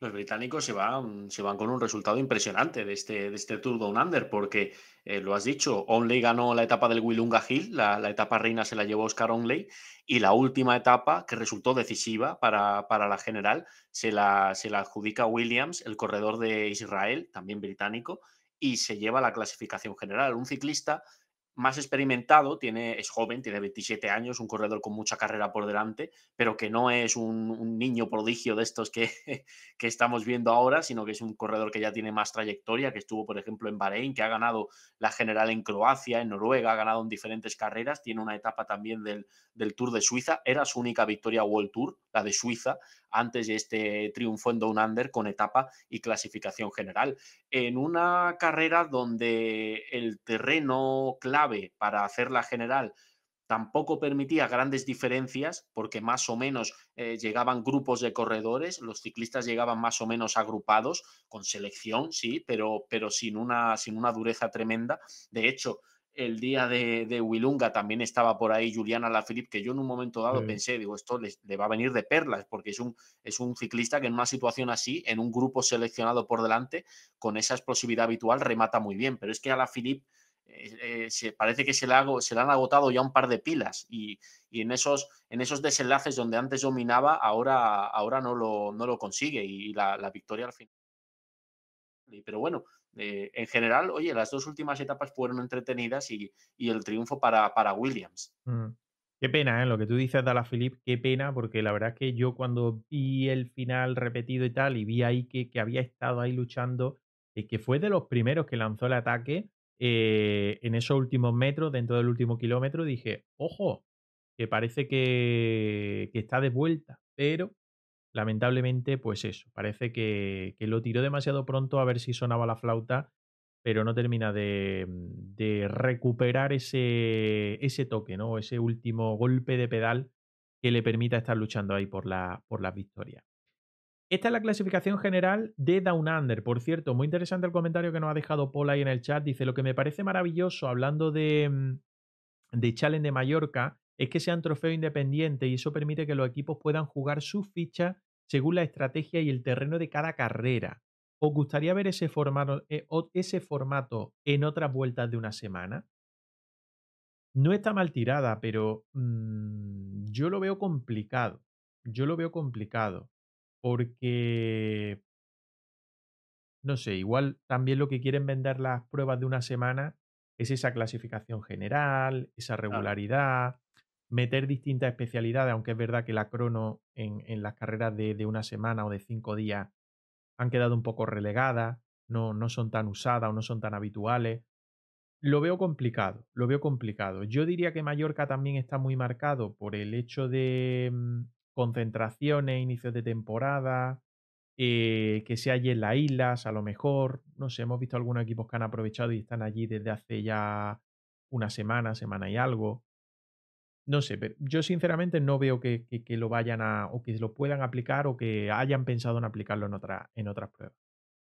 los británicos se van, se van con un resultado impresionante de este, de este Tour Down Under, porque eh, lo has dicho, Only ganó la etapa del Willunga Hill, la, etapa reina se la llevó Oscar Only y la última etapa, que resultó decisiva para, la general, se se la adjudica Williams, el corredor de Israel, también británico, y se lleva la clasificación general. Un ciclista más experimentado, tiene, es joven, tiene 27 años, un corredor con mucha carrera por delante, pero que no es un, niño prodigio de estos que, que, estamos viendo ahora, sino que es un corredor que ya tiene más trayectoria, que estuvo, por ejemplo, en Bahrein, que ha ganado la general en Croacia, en Noruega, ha ganado en diferentes carreras, tiene una etapa también del, del Tour de Suiza, era su única victoria World Tour, la de Suiza, antes de este triunfo en Down Under con etapa y clasificación general. En una carrera donde el terreno clave para hacer la general tampoco permitía grandes diferencias porque más o menos eh, llegaban grupos de corredores, los ciclistas llegaban más o menos agrupados, con selección, sí, pero, pero sin, una, sin una dureza tremenda. De hecho, el día de, de, Wilunga también estaba por ahí Juliana Lafilip, que yo en un momento dado pensé, digo, esto le, va a venir de perlas, porque es un, es un ciclista que en una situación así, en un grupo seleccionado por delante, con esa explosividad habitual, remata muy bien. Pero es que a La eh, eh, se, parece que se le, se le han agotado ya un par de pilas y, en, esos, en esos desenlaces donde antes dominaba, ahora, ahora no, lo, no lo consigue y, la, la victoria al final. Pero bueno, eh, en general, oye, las dos últimas etapas fueron entretenidas y, y el triunfo para, para Williams. Mm. Qué pena, ¿eh? lo que tú dices, Filip, qué pena, porque la verdad es que yo cuando vi el final repetido y tal, y vi ahí que, que había estado ahí luchando, y que fue de los primeros que lanzó el ataque eh, en esos últimos metros, dentro del último kilómetro, dije, ojo, que parece que, que está de vuelta, pero lamentablemente, pues eso, parece que, lo tiró demasiado pronto a ver si sonaba la flauta, pero no termina mm, de, recuperar ese, ese, toque, ¿no? Ese último golpe de pedal que le permita estar luchando ahí por la, por la victoria. Esta es la clasificación general de Down Under. Por cierto, muy interesante el comentario que nos ha dejado Paul ahí en el chat. Dice, lo que me parece maravilloso hablando de, mm, de Challenge de Mallorca es que sean trofeo independiente y eso permite que los equipos puedan jugar sus fichas según la estrategia y el terreno de cada carrera. ¿Os gustaría ver ese formato, eh, en otras vueltas de una semana? No está mal tirada, pero mm, yo lo veo complicado. Yo lo veo complicado. Porque, no sé, igual también lo que quieren vender las pruebas de una semana es esa clasificación general, esa regularidad, meter distintas especialidades, aunque es verdad que la crono en, las carreras de, una semana o de cinco días han quedado un poco relegadas, no, no son tan usadas o no son tan habituales. Lo veo complicado, lo veo complicado. Yo diría que Mallorca también está muy marcado por el hecho de mm, concentraciones, inicios de temporada, eh, que se halle en las islas, a lo mejor, no sé, hemos visto algunos equipos que han aprovechado y están allí desde hace ya una semana, semana y algo. No sé, pero yo sinceramente no veo que, lo vayan a, o que lo puedan aplicar o que hayan pensado en aplicarlo en, otra, en otras pruebas.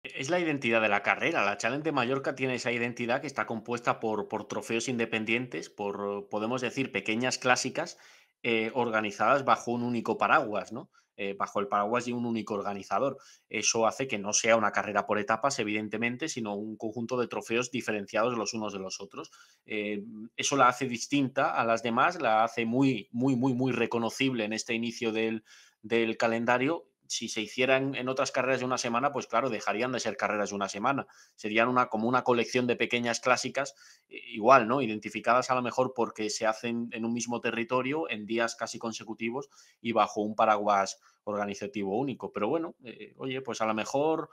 Es la identidad de la carrera. La Challenge de Mallorca tiene esa identidad que está compuesta por, trofeos independientes, por, podemos decir, pequeñas clásicas eh, organizadas bajo un único paraguas, ¿no? Eh, bajo el paraguas de un único organizador. Eso hace que no sea una carrera por etapas, evidentemente, sino un conjunto de trofeos diferenciados los unos de los otros. Eh, eso la hace distinta a las demás, la hace muy, muy, muy, muy reconocible en este inicio del, del calendario si se hicieran en otras carreras de una semana, pues claro, dejarían de ser carreras de una semana. Serían una, como una colección de pequeñas clásicas, eh, igual, ¿no? Identificadas a lo mejor porque se hacen en un mismo territorio, en días casi consecutivos y bajo un paraguas organizativo único. Pero bueno, eh, oye, pues a lo mejor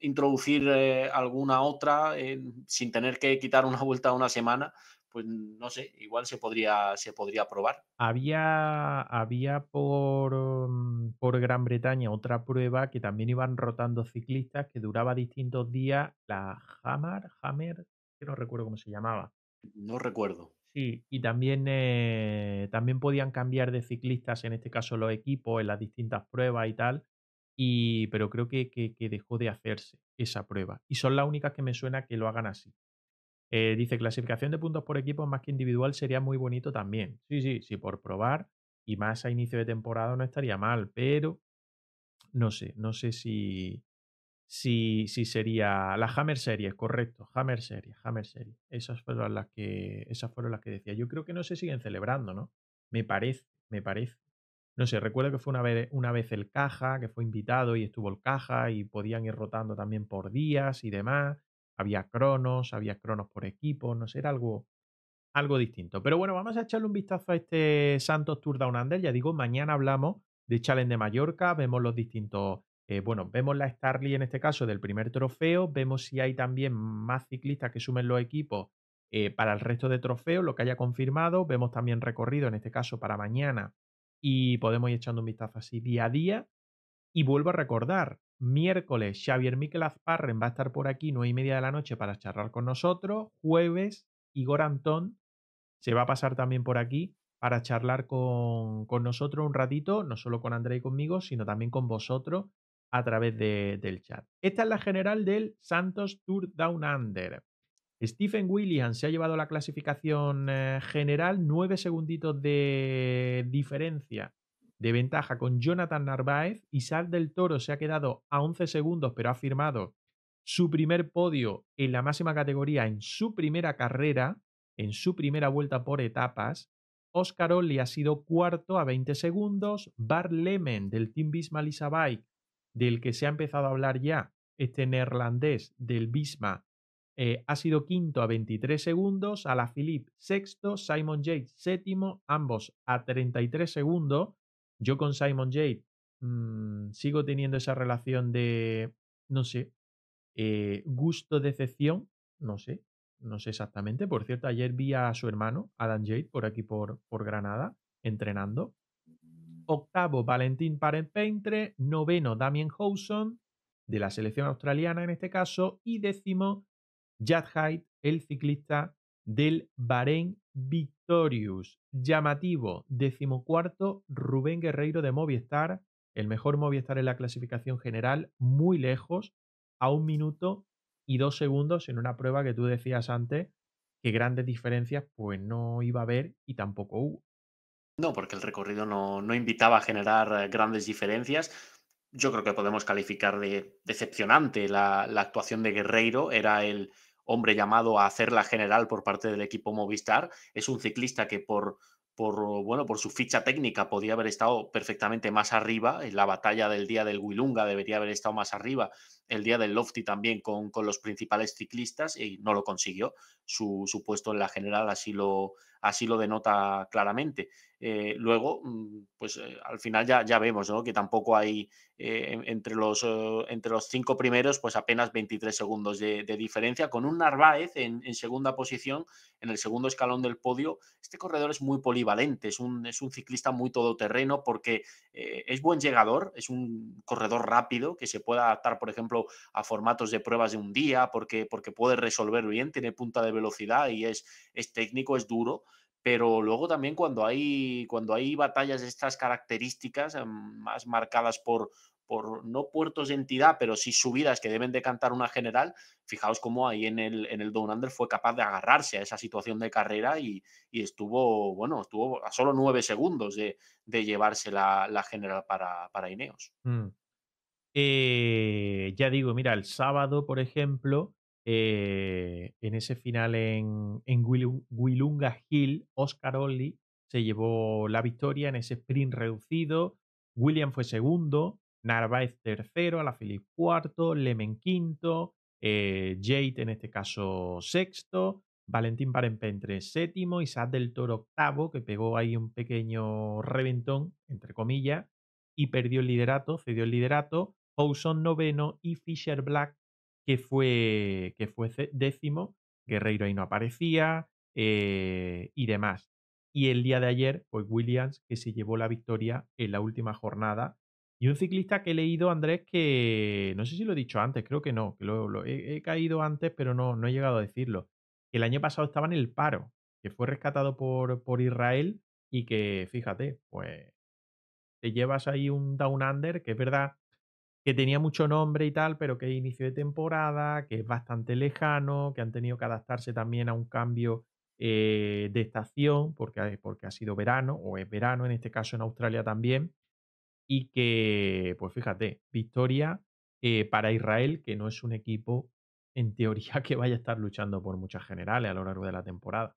introducir eh, alguna otra sin tener que quitar una vuelta a una semana, pues no sé, igual se podría, se podría probar. Había, había por, mm, por Gran Bretaña otra prueba que también iban rotando ciclistas que duraba distintos días, la Hammer, Hammer, que no recuerdo cómo se llamaba. No recuerdo. Sí, y también, eh, también podían cambiar de ciclistas, en este caso los equipos, en las distintas pruebas y tal, y, pero creo que, que dejó de hacerse esa prueba. Y son las únicas que me suena que lo hagan así. Eh, dice, clasificación de puntos por equipo más que individual sería muy bonito también. Sí, sí, sí, por probar y más a inicio de temporada no estaría mal, pero no sé, no sé si, si, si sería la Hammer Series, correcto, Hammer Series, Hammer Series. Esas fueron las que esas fueron las que decía. Yo creo que no se siguen celebrando, ¿no? Me parece, me parece. No sé, recuerdo que fue una vez, una vez el caja, que fue invitado y estuvo el caja y podían ir rotando también por días y demás. Había cronos, había cronos por equipo, no sé, algo, algo distinto. Pero bueno, vamos a echarle un vistazo a este Santos Tour Down Under. Ya digo, mañana hablamos de Challenge de Mallorca, vemos los distintos, eh, bueno, vemos la Starly en este caso del primer trofeo, vemos si hay también más ciclistas que sumen los equipos eh, para el resto de trofeos, lo que haya confirmado, vemos también recorrido en este caso para mañana y podemos ir echando un vistazo así día a día. Y vuelvo a recordar, Miércoles, Xavier Miquel Azparren va a estar por aquí, 9 y media de la noche, para charlar con nosotros. Jueves, Igor Antón se va a pasar también por aquí para charlar con, con nosotros un ratito, no solo con André y conmigo, sino también con vosotros a través del chat. Esta es la general del Santos Tour Down Under. Stephen Williams se ha llevado la clasificación eh, general, nueve segunditos de diferencia de ventaja con Jonathan Narváez. Sal del Toro se ha quedado a 11 segundos, pero ha firmado su primer podio en la máxima categoría en su primera carrera, en su primera vuelta por etapas. Oscar Olli ha sido cuarto a 20 segundos. Bart Lemen del Team Bisma Lisa del que se ha empezado a hablar ya, este neerlandés del Bisma, eh, ha sido quinto a 23 segundos. Philippe sexto, Simon Yates séptimo, ambos a 33 segundos. Yo con Simon Jade mm, sigo teniendo esa relación de, no sé, eh, gusto-decepción, no sé, no sé exactamente. Por cierto, ayer vi a su hermano, Adam Jade, por aquí por, por Granada, entrenando. Octavo, Valentín pintre Noveno, Damien Howson, de la selección australiana en este caso. Y décimo, Jad Hyde, el ciclista del Bahrein Victorious, llamativo, decimocuarto, Rubén Guerreiro de Movistar, el mejor Movistar en la clasificación general, muy lejos, a un minuto y dos segundos en una prueba que tú decías antes que grandes diferencias pues no iba a haber y tampoco hubo. No, porque el recorrido no, invitaba a generar eh, grandes diferencias. Yo creo que podemos calificar de decepcionante la, la actuación de Guerreiro. Era el hombre llamado a hacer la general por parte del equipo Movistar. Es un ciclista que por, por, bueno, por su ficha técnica podía haber estado perfectamente más arriba. En la batalla del día del Huilunga debería haber estado más arriba el día del Lofty también con, los principales ciclistas y no lo consiguió. Su, su, puesto en la general así lo, así lo denota claramente. Eh, luego, mm, pues eh, al final ya, ya vemos que tampoco hay eh, entre, los, entre los cinco primeros, pues apenas 23 segundos de, diferencia, con un Narváez en, segunda posición, en el segundo escalón del podio. Este corredor es muy polivalente, es un, es un ciclista muy todoterreno porque es buen llegador, es un corredor rápido que se puede adaptar, por ejemplo, a formatos de pruebas de un día, porque, porque puede resolver bien, tiene punta de velocidad y es, es técnico, es duro pero luego también cuando hay, cuando hay batallas de estas características, eh, más marcadas por, por no puertos de entidad, pero sí subidas que deben decantar una general, fijaos cómo ahí en el, en el Down Under fue capaz de agarrarse a esa situación de carrera y, estuvo, bueno, estuvo a solo nueve segundos de, llevarse la, general para, para Ineos. Mm. Eh, ya digo, mira, el sábado, por ejemplo, eh, en ese final en, en Willunga Hill, Oscar Olli se llevó la victoria en ese sprint reducido. William fue segundo, Narváez tercero, Alaphilippe cuarto, Lemen quinto, eh, Jade en este caso sexto, Valentín Parenpentre séptimo, Isaac del Toro octavo, que pegó ahí un pequeño reventón, entre comillas, y perdió el liderato, cedió el liderato. Houson noveno y Fisher Black, que fue, que fue décimo. Guerreiro ahí no aparecía eh, y demás. Y el día de ayer, pues Williams, que se llevó la victoria en la última jornada. Y un ciclista que he leído, Andrés, que no sé si lo he dicho antes, creo que no, que lo, he, caído antes, pero no, no he llegado a decirlo. Que el año pasado estaba en el paro, que fue rescatado por, por Israel y que, fíjate, pues te llevas ahí un down under, que es verdad que tenía mucho nombre y tal, pero que es inicio de temporada, que es bastante lejano, que han tenido que adaptarse también a un cambio eh, de estación, porque, porque ha sido verano, o es verano en este caso en Australia también, y que, pues fíjate, victoria eh, para Israel, que no es un equipo en teoría que vaya a estar luchando por muchas generales a lo largo de la temporada.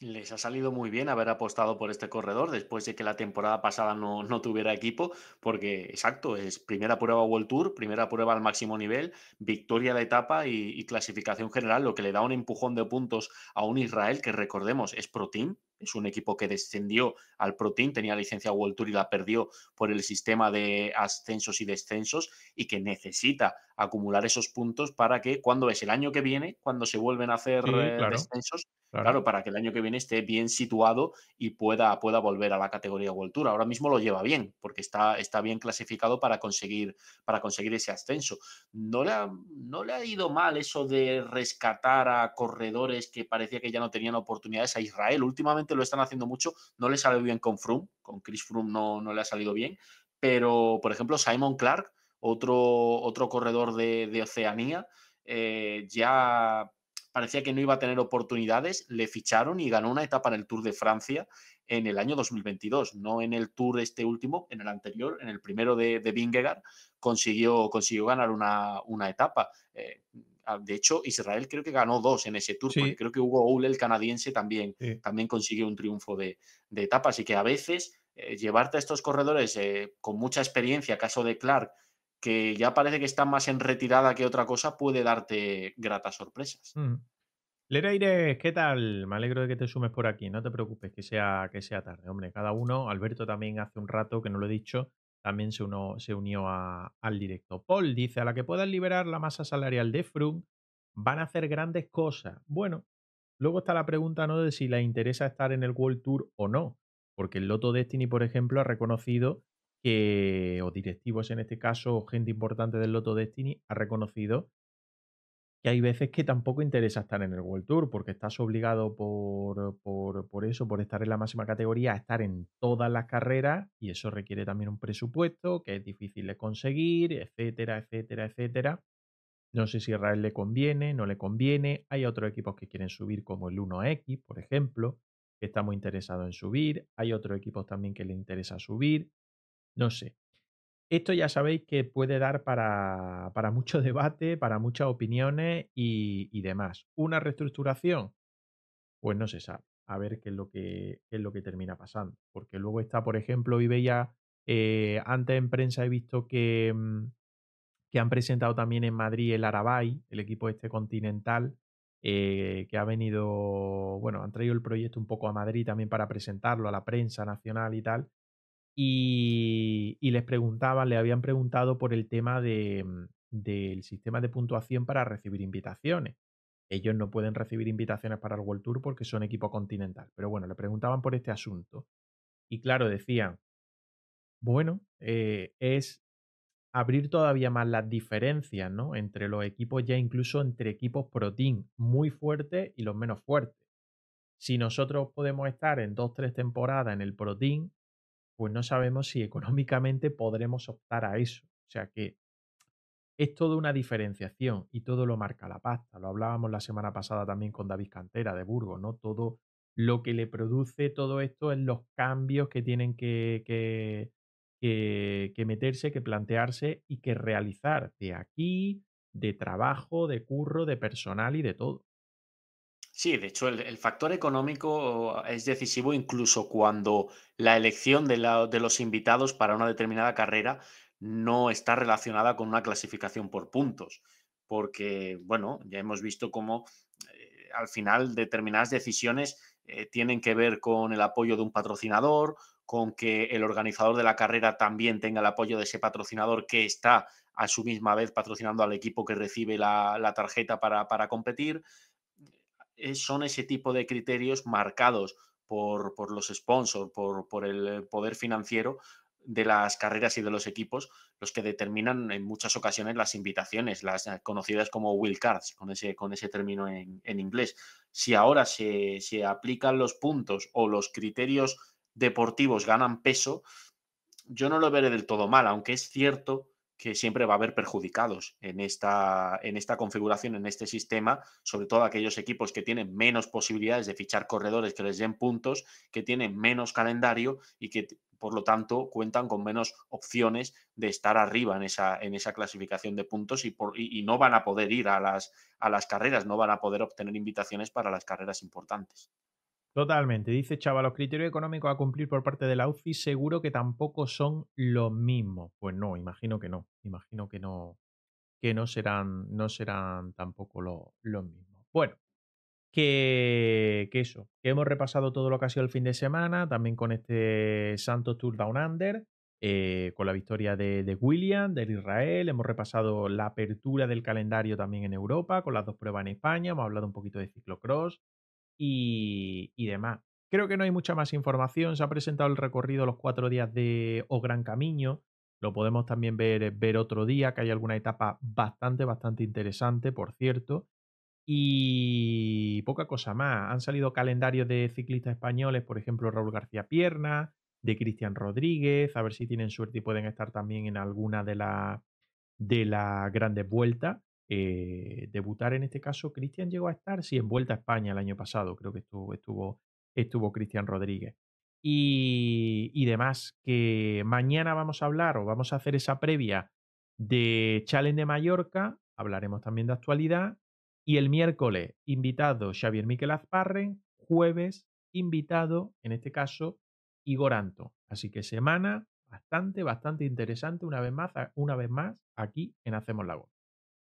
Les ha salido muy bien haber apostado por este corredor después de que la temporada pasada no, tuviera equipo, porque exacto, es primera prueba World Tour, primera prueba al máximo nivel, victoria de etapa y, y clasificación general, lo que le da un empujón de puntos a un Israel que recordemos es pro team, es un equipo que descendió al Pro Team, tenía licencia World Tour y la perdió por el sistema de ascensos y descensos y que necesita acumular esos puntos para que cuando es el año que viene, cuando se vuelven a hacer eh, descensos, claro. para que el año que viene esté bien situado y pueda, pueda volver a la categoría World Tour. Ahora mismo lo lleva bien porque está, está bien clasificado para conseguir, para conseguir ese ascenso. No le, no le ha ido mal eso de rescatar a corredores que parecía que ya no tenían oportunidades a Israel últimamente lo están haciendo mucho. No le sale bien con Froome, con Chris Froome no, no le ha salido bien, pero por ejemplo Simon Clark, otro, otro corredor de, Oceanía, eh, ya parecía que no iba a tener oportunidades, le ficharon y ganó una etapa en el Tour de Francia en el año 2022, no en el Tour este último, en el anterior, en el primero de, de consiguió, consiguió ganar una, etapa. Eh, Ah, de hecho, Israel creo que ganó dos en ese tour, y creo que Hugo Oul, el canadiense, también, también consigue un triunfo de, de etapa. Así que a veces eh, llevarte a estos corredores eh, con mucha experiencia, caso de Clark, que ya parece que está más en retirada que otra cosa, puede darte gratas sorpresas. Mm. ¿qué tal? Me alegro de que te sumes por aquí. No te preocupes que sea, que sea tarde. Hombre, cada uno, Alberto también hace un rato que no lo he dicho, también se, uno, se unió al directo. Paul dice, a la que puedan liberar la masa salarial de Frum van a hacer grandes cosas. Bueno, luego está la pregunta ¿no? de si le interesa estar en el World Tour o no, porque el Loto Destiny, por ejemplo, ha reconocido que, o directivos en este caso, o gente importante del Loto Destiny, ha reconocido hay veces que tampoco interesa estar en el World Tour porque estás obligado por, por, eso, por estar en la máxima categoría, a estar en todas las carreras y eso requiere también un presupuesto que es difícil de conseguir, etcétera, etcétera, etcétera. No sé si a Israel le conviene, no le conviene. Hay otros equipos que quieren subir como el 1X, por ejemplo, que está muy interesado en subir. Hay otros equipos también que le interesa subir. No sé, esto ya sabéis que puede dar para, mucho debate, para muchas opiniones y, demás. ¿Una reestructuración? Pues no se sabe. A ver qué es lo que, es lo que termina pasando. Porque luego está, por ejemplo, Ibella. Eh, antes en prensa he visto que, mm, que han presentado también en Madrid el Arabay, el equipo este continental, eh, que ha venido, bueno, han traído el proyecto un poco a Madrid también para presentarlo a la prensa nacional y tal y, les preguntaban, le habían preguntado por el tema mm, del sistema de puntuación para recibir invitaciones. Ellos no pueden recibir invitaciones para el World Tour porque son equipo continental. Pero bueno, le preguntaban por este asunto. Y claro, decían, bueno, eh, es abrir todavía más las diferencias, ¿no? Entre los equipos, ya incluso entre equipos pro team muy fuertes y los menos fuertes. Si nosotros podemos estar en dos, tres temporadas en el pro team, pues no sabemos si económicamente podremos optar a eso. O sea que es toda una diferenciación y todo lo marca la pasta. Lo hablábamos la semana pasada también con David Cantera de Burgos, ¿no? Todo lo que le produce todo esto es los cambios que tienen que, que, que meterse, que plantearse y que realizar de aquí, de trabajo, de curro, de personal y de todo. Sí, de hecho, el, factor económico es decisivo incluso cuando la elección de, los invitados para una determinada carrera no está relacionada con una clasificación por puntos, porque, bueno, ya hemos visto cómo eh, al final determinadas decisiones eh, tienen que ver con el apoyo de un patrocinador, con que el organizador de la carrera también tenga el apoyo de ese patrocinador que está a su misma vez patrocinando al equipo que recibe la, tarjeta para competir. Eh, son ese tipo de criterios marcados por, los sponsors, por, el eh, poder financiero de las carreras y de los equipos los que determinan en muchas ocasiones las invitaciones, las eh, conocidas como will cards, con ese, con ese término en, inglés. Si ahora se, se, aplican los puntos o los criterios deportivos ganan peso, yo no lo veré del todo mal, aunque es cierto que siempre va a haber perjudicados en esta, en esta configuración, en este sistema, sobre todo aquellos equipos que tienen menos posibilidades de fichar corredores que les den puntos, que tienen menos calendario y que por lo tanto cuentan con menos opciones de estar arriba en esa, en esa clasificación de puntos y, no van a poder ir a las, a las carreras, no van a poder obtener invitaciones para las carreras importantes. Totalmente. Dice Chava, los criterios económicos a cumplir por parte de la UCI seguro que tampoco son los mismos. Pues no, imagino que no. Imagino que no, que no serán, no serán tampoco los lo mismos. Bueno, que, que, eso, que hemos repasado todo lo que ha sido el fin de semana, también con este Santos Tour Down Under, eh, con la victoria de, de, William, del Israel, hemos repasado la apertura del calendario también en Europa, con las dos pruebas en España, hemos hablado un poquito de ciclocross, y, demás. Creo que no hay mucha más información. Se ha presentado el recorrido los cuatro días de O Gran Camino. Lo podemos también ver, eh, ver otro día, que hay alguna etapa bastante, bastante interesante, por cierto. Y poca cosa más. Han salido calendarios de ciclistas españoles, por ejemplo, Raúl García Pierna, de Cristian Rodríguez, a ver si tienen suerte y pueden estar también en alguna de las de la grandes vueltas. Eh, debutar en este caso. Cristian llegó a estar, sí, en Vuelta a España el año pasado, creo que estuvo, estuvo, estuvo Cristian Rodríguez. Y, demás, que mañana vamos a hablar o vamos a hacer esa previa de Challenge de Mallorca, hablaremos también de actualidad, y el miércoles invitado Xavier Miquel Azparren, jueves invitado, en este caso, Igor Anto. Así que semana bastante, bastante interesante una vez más, una vez más aquí en Hacemos la Voz.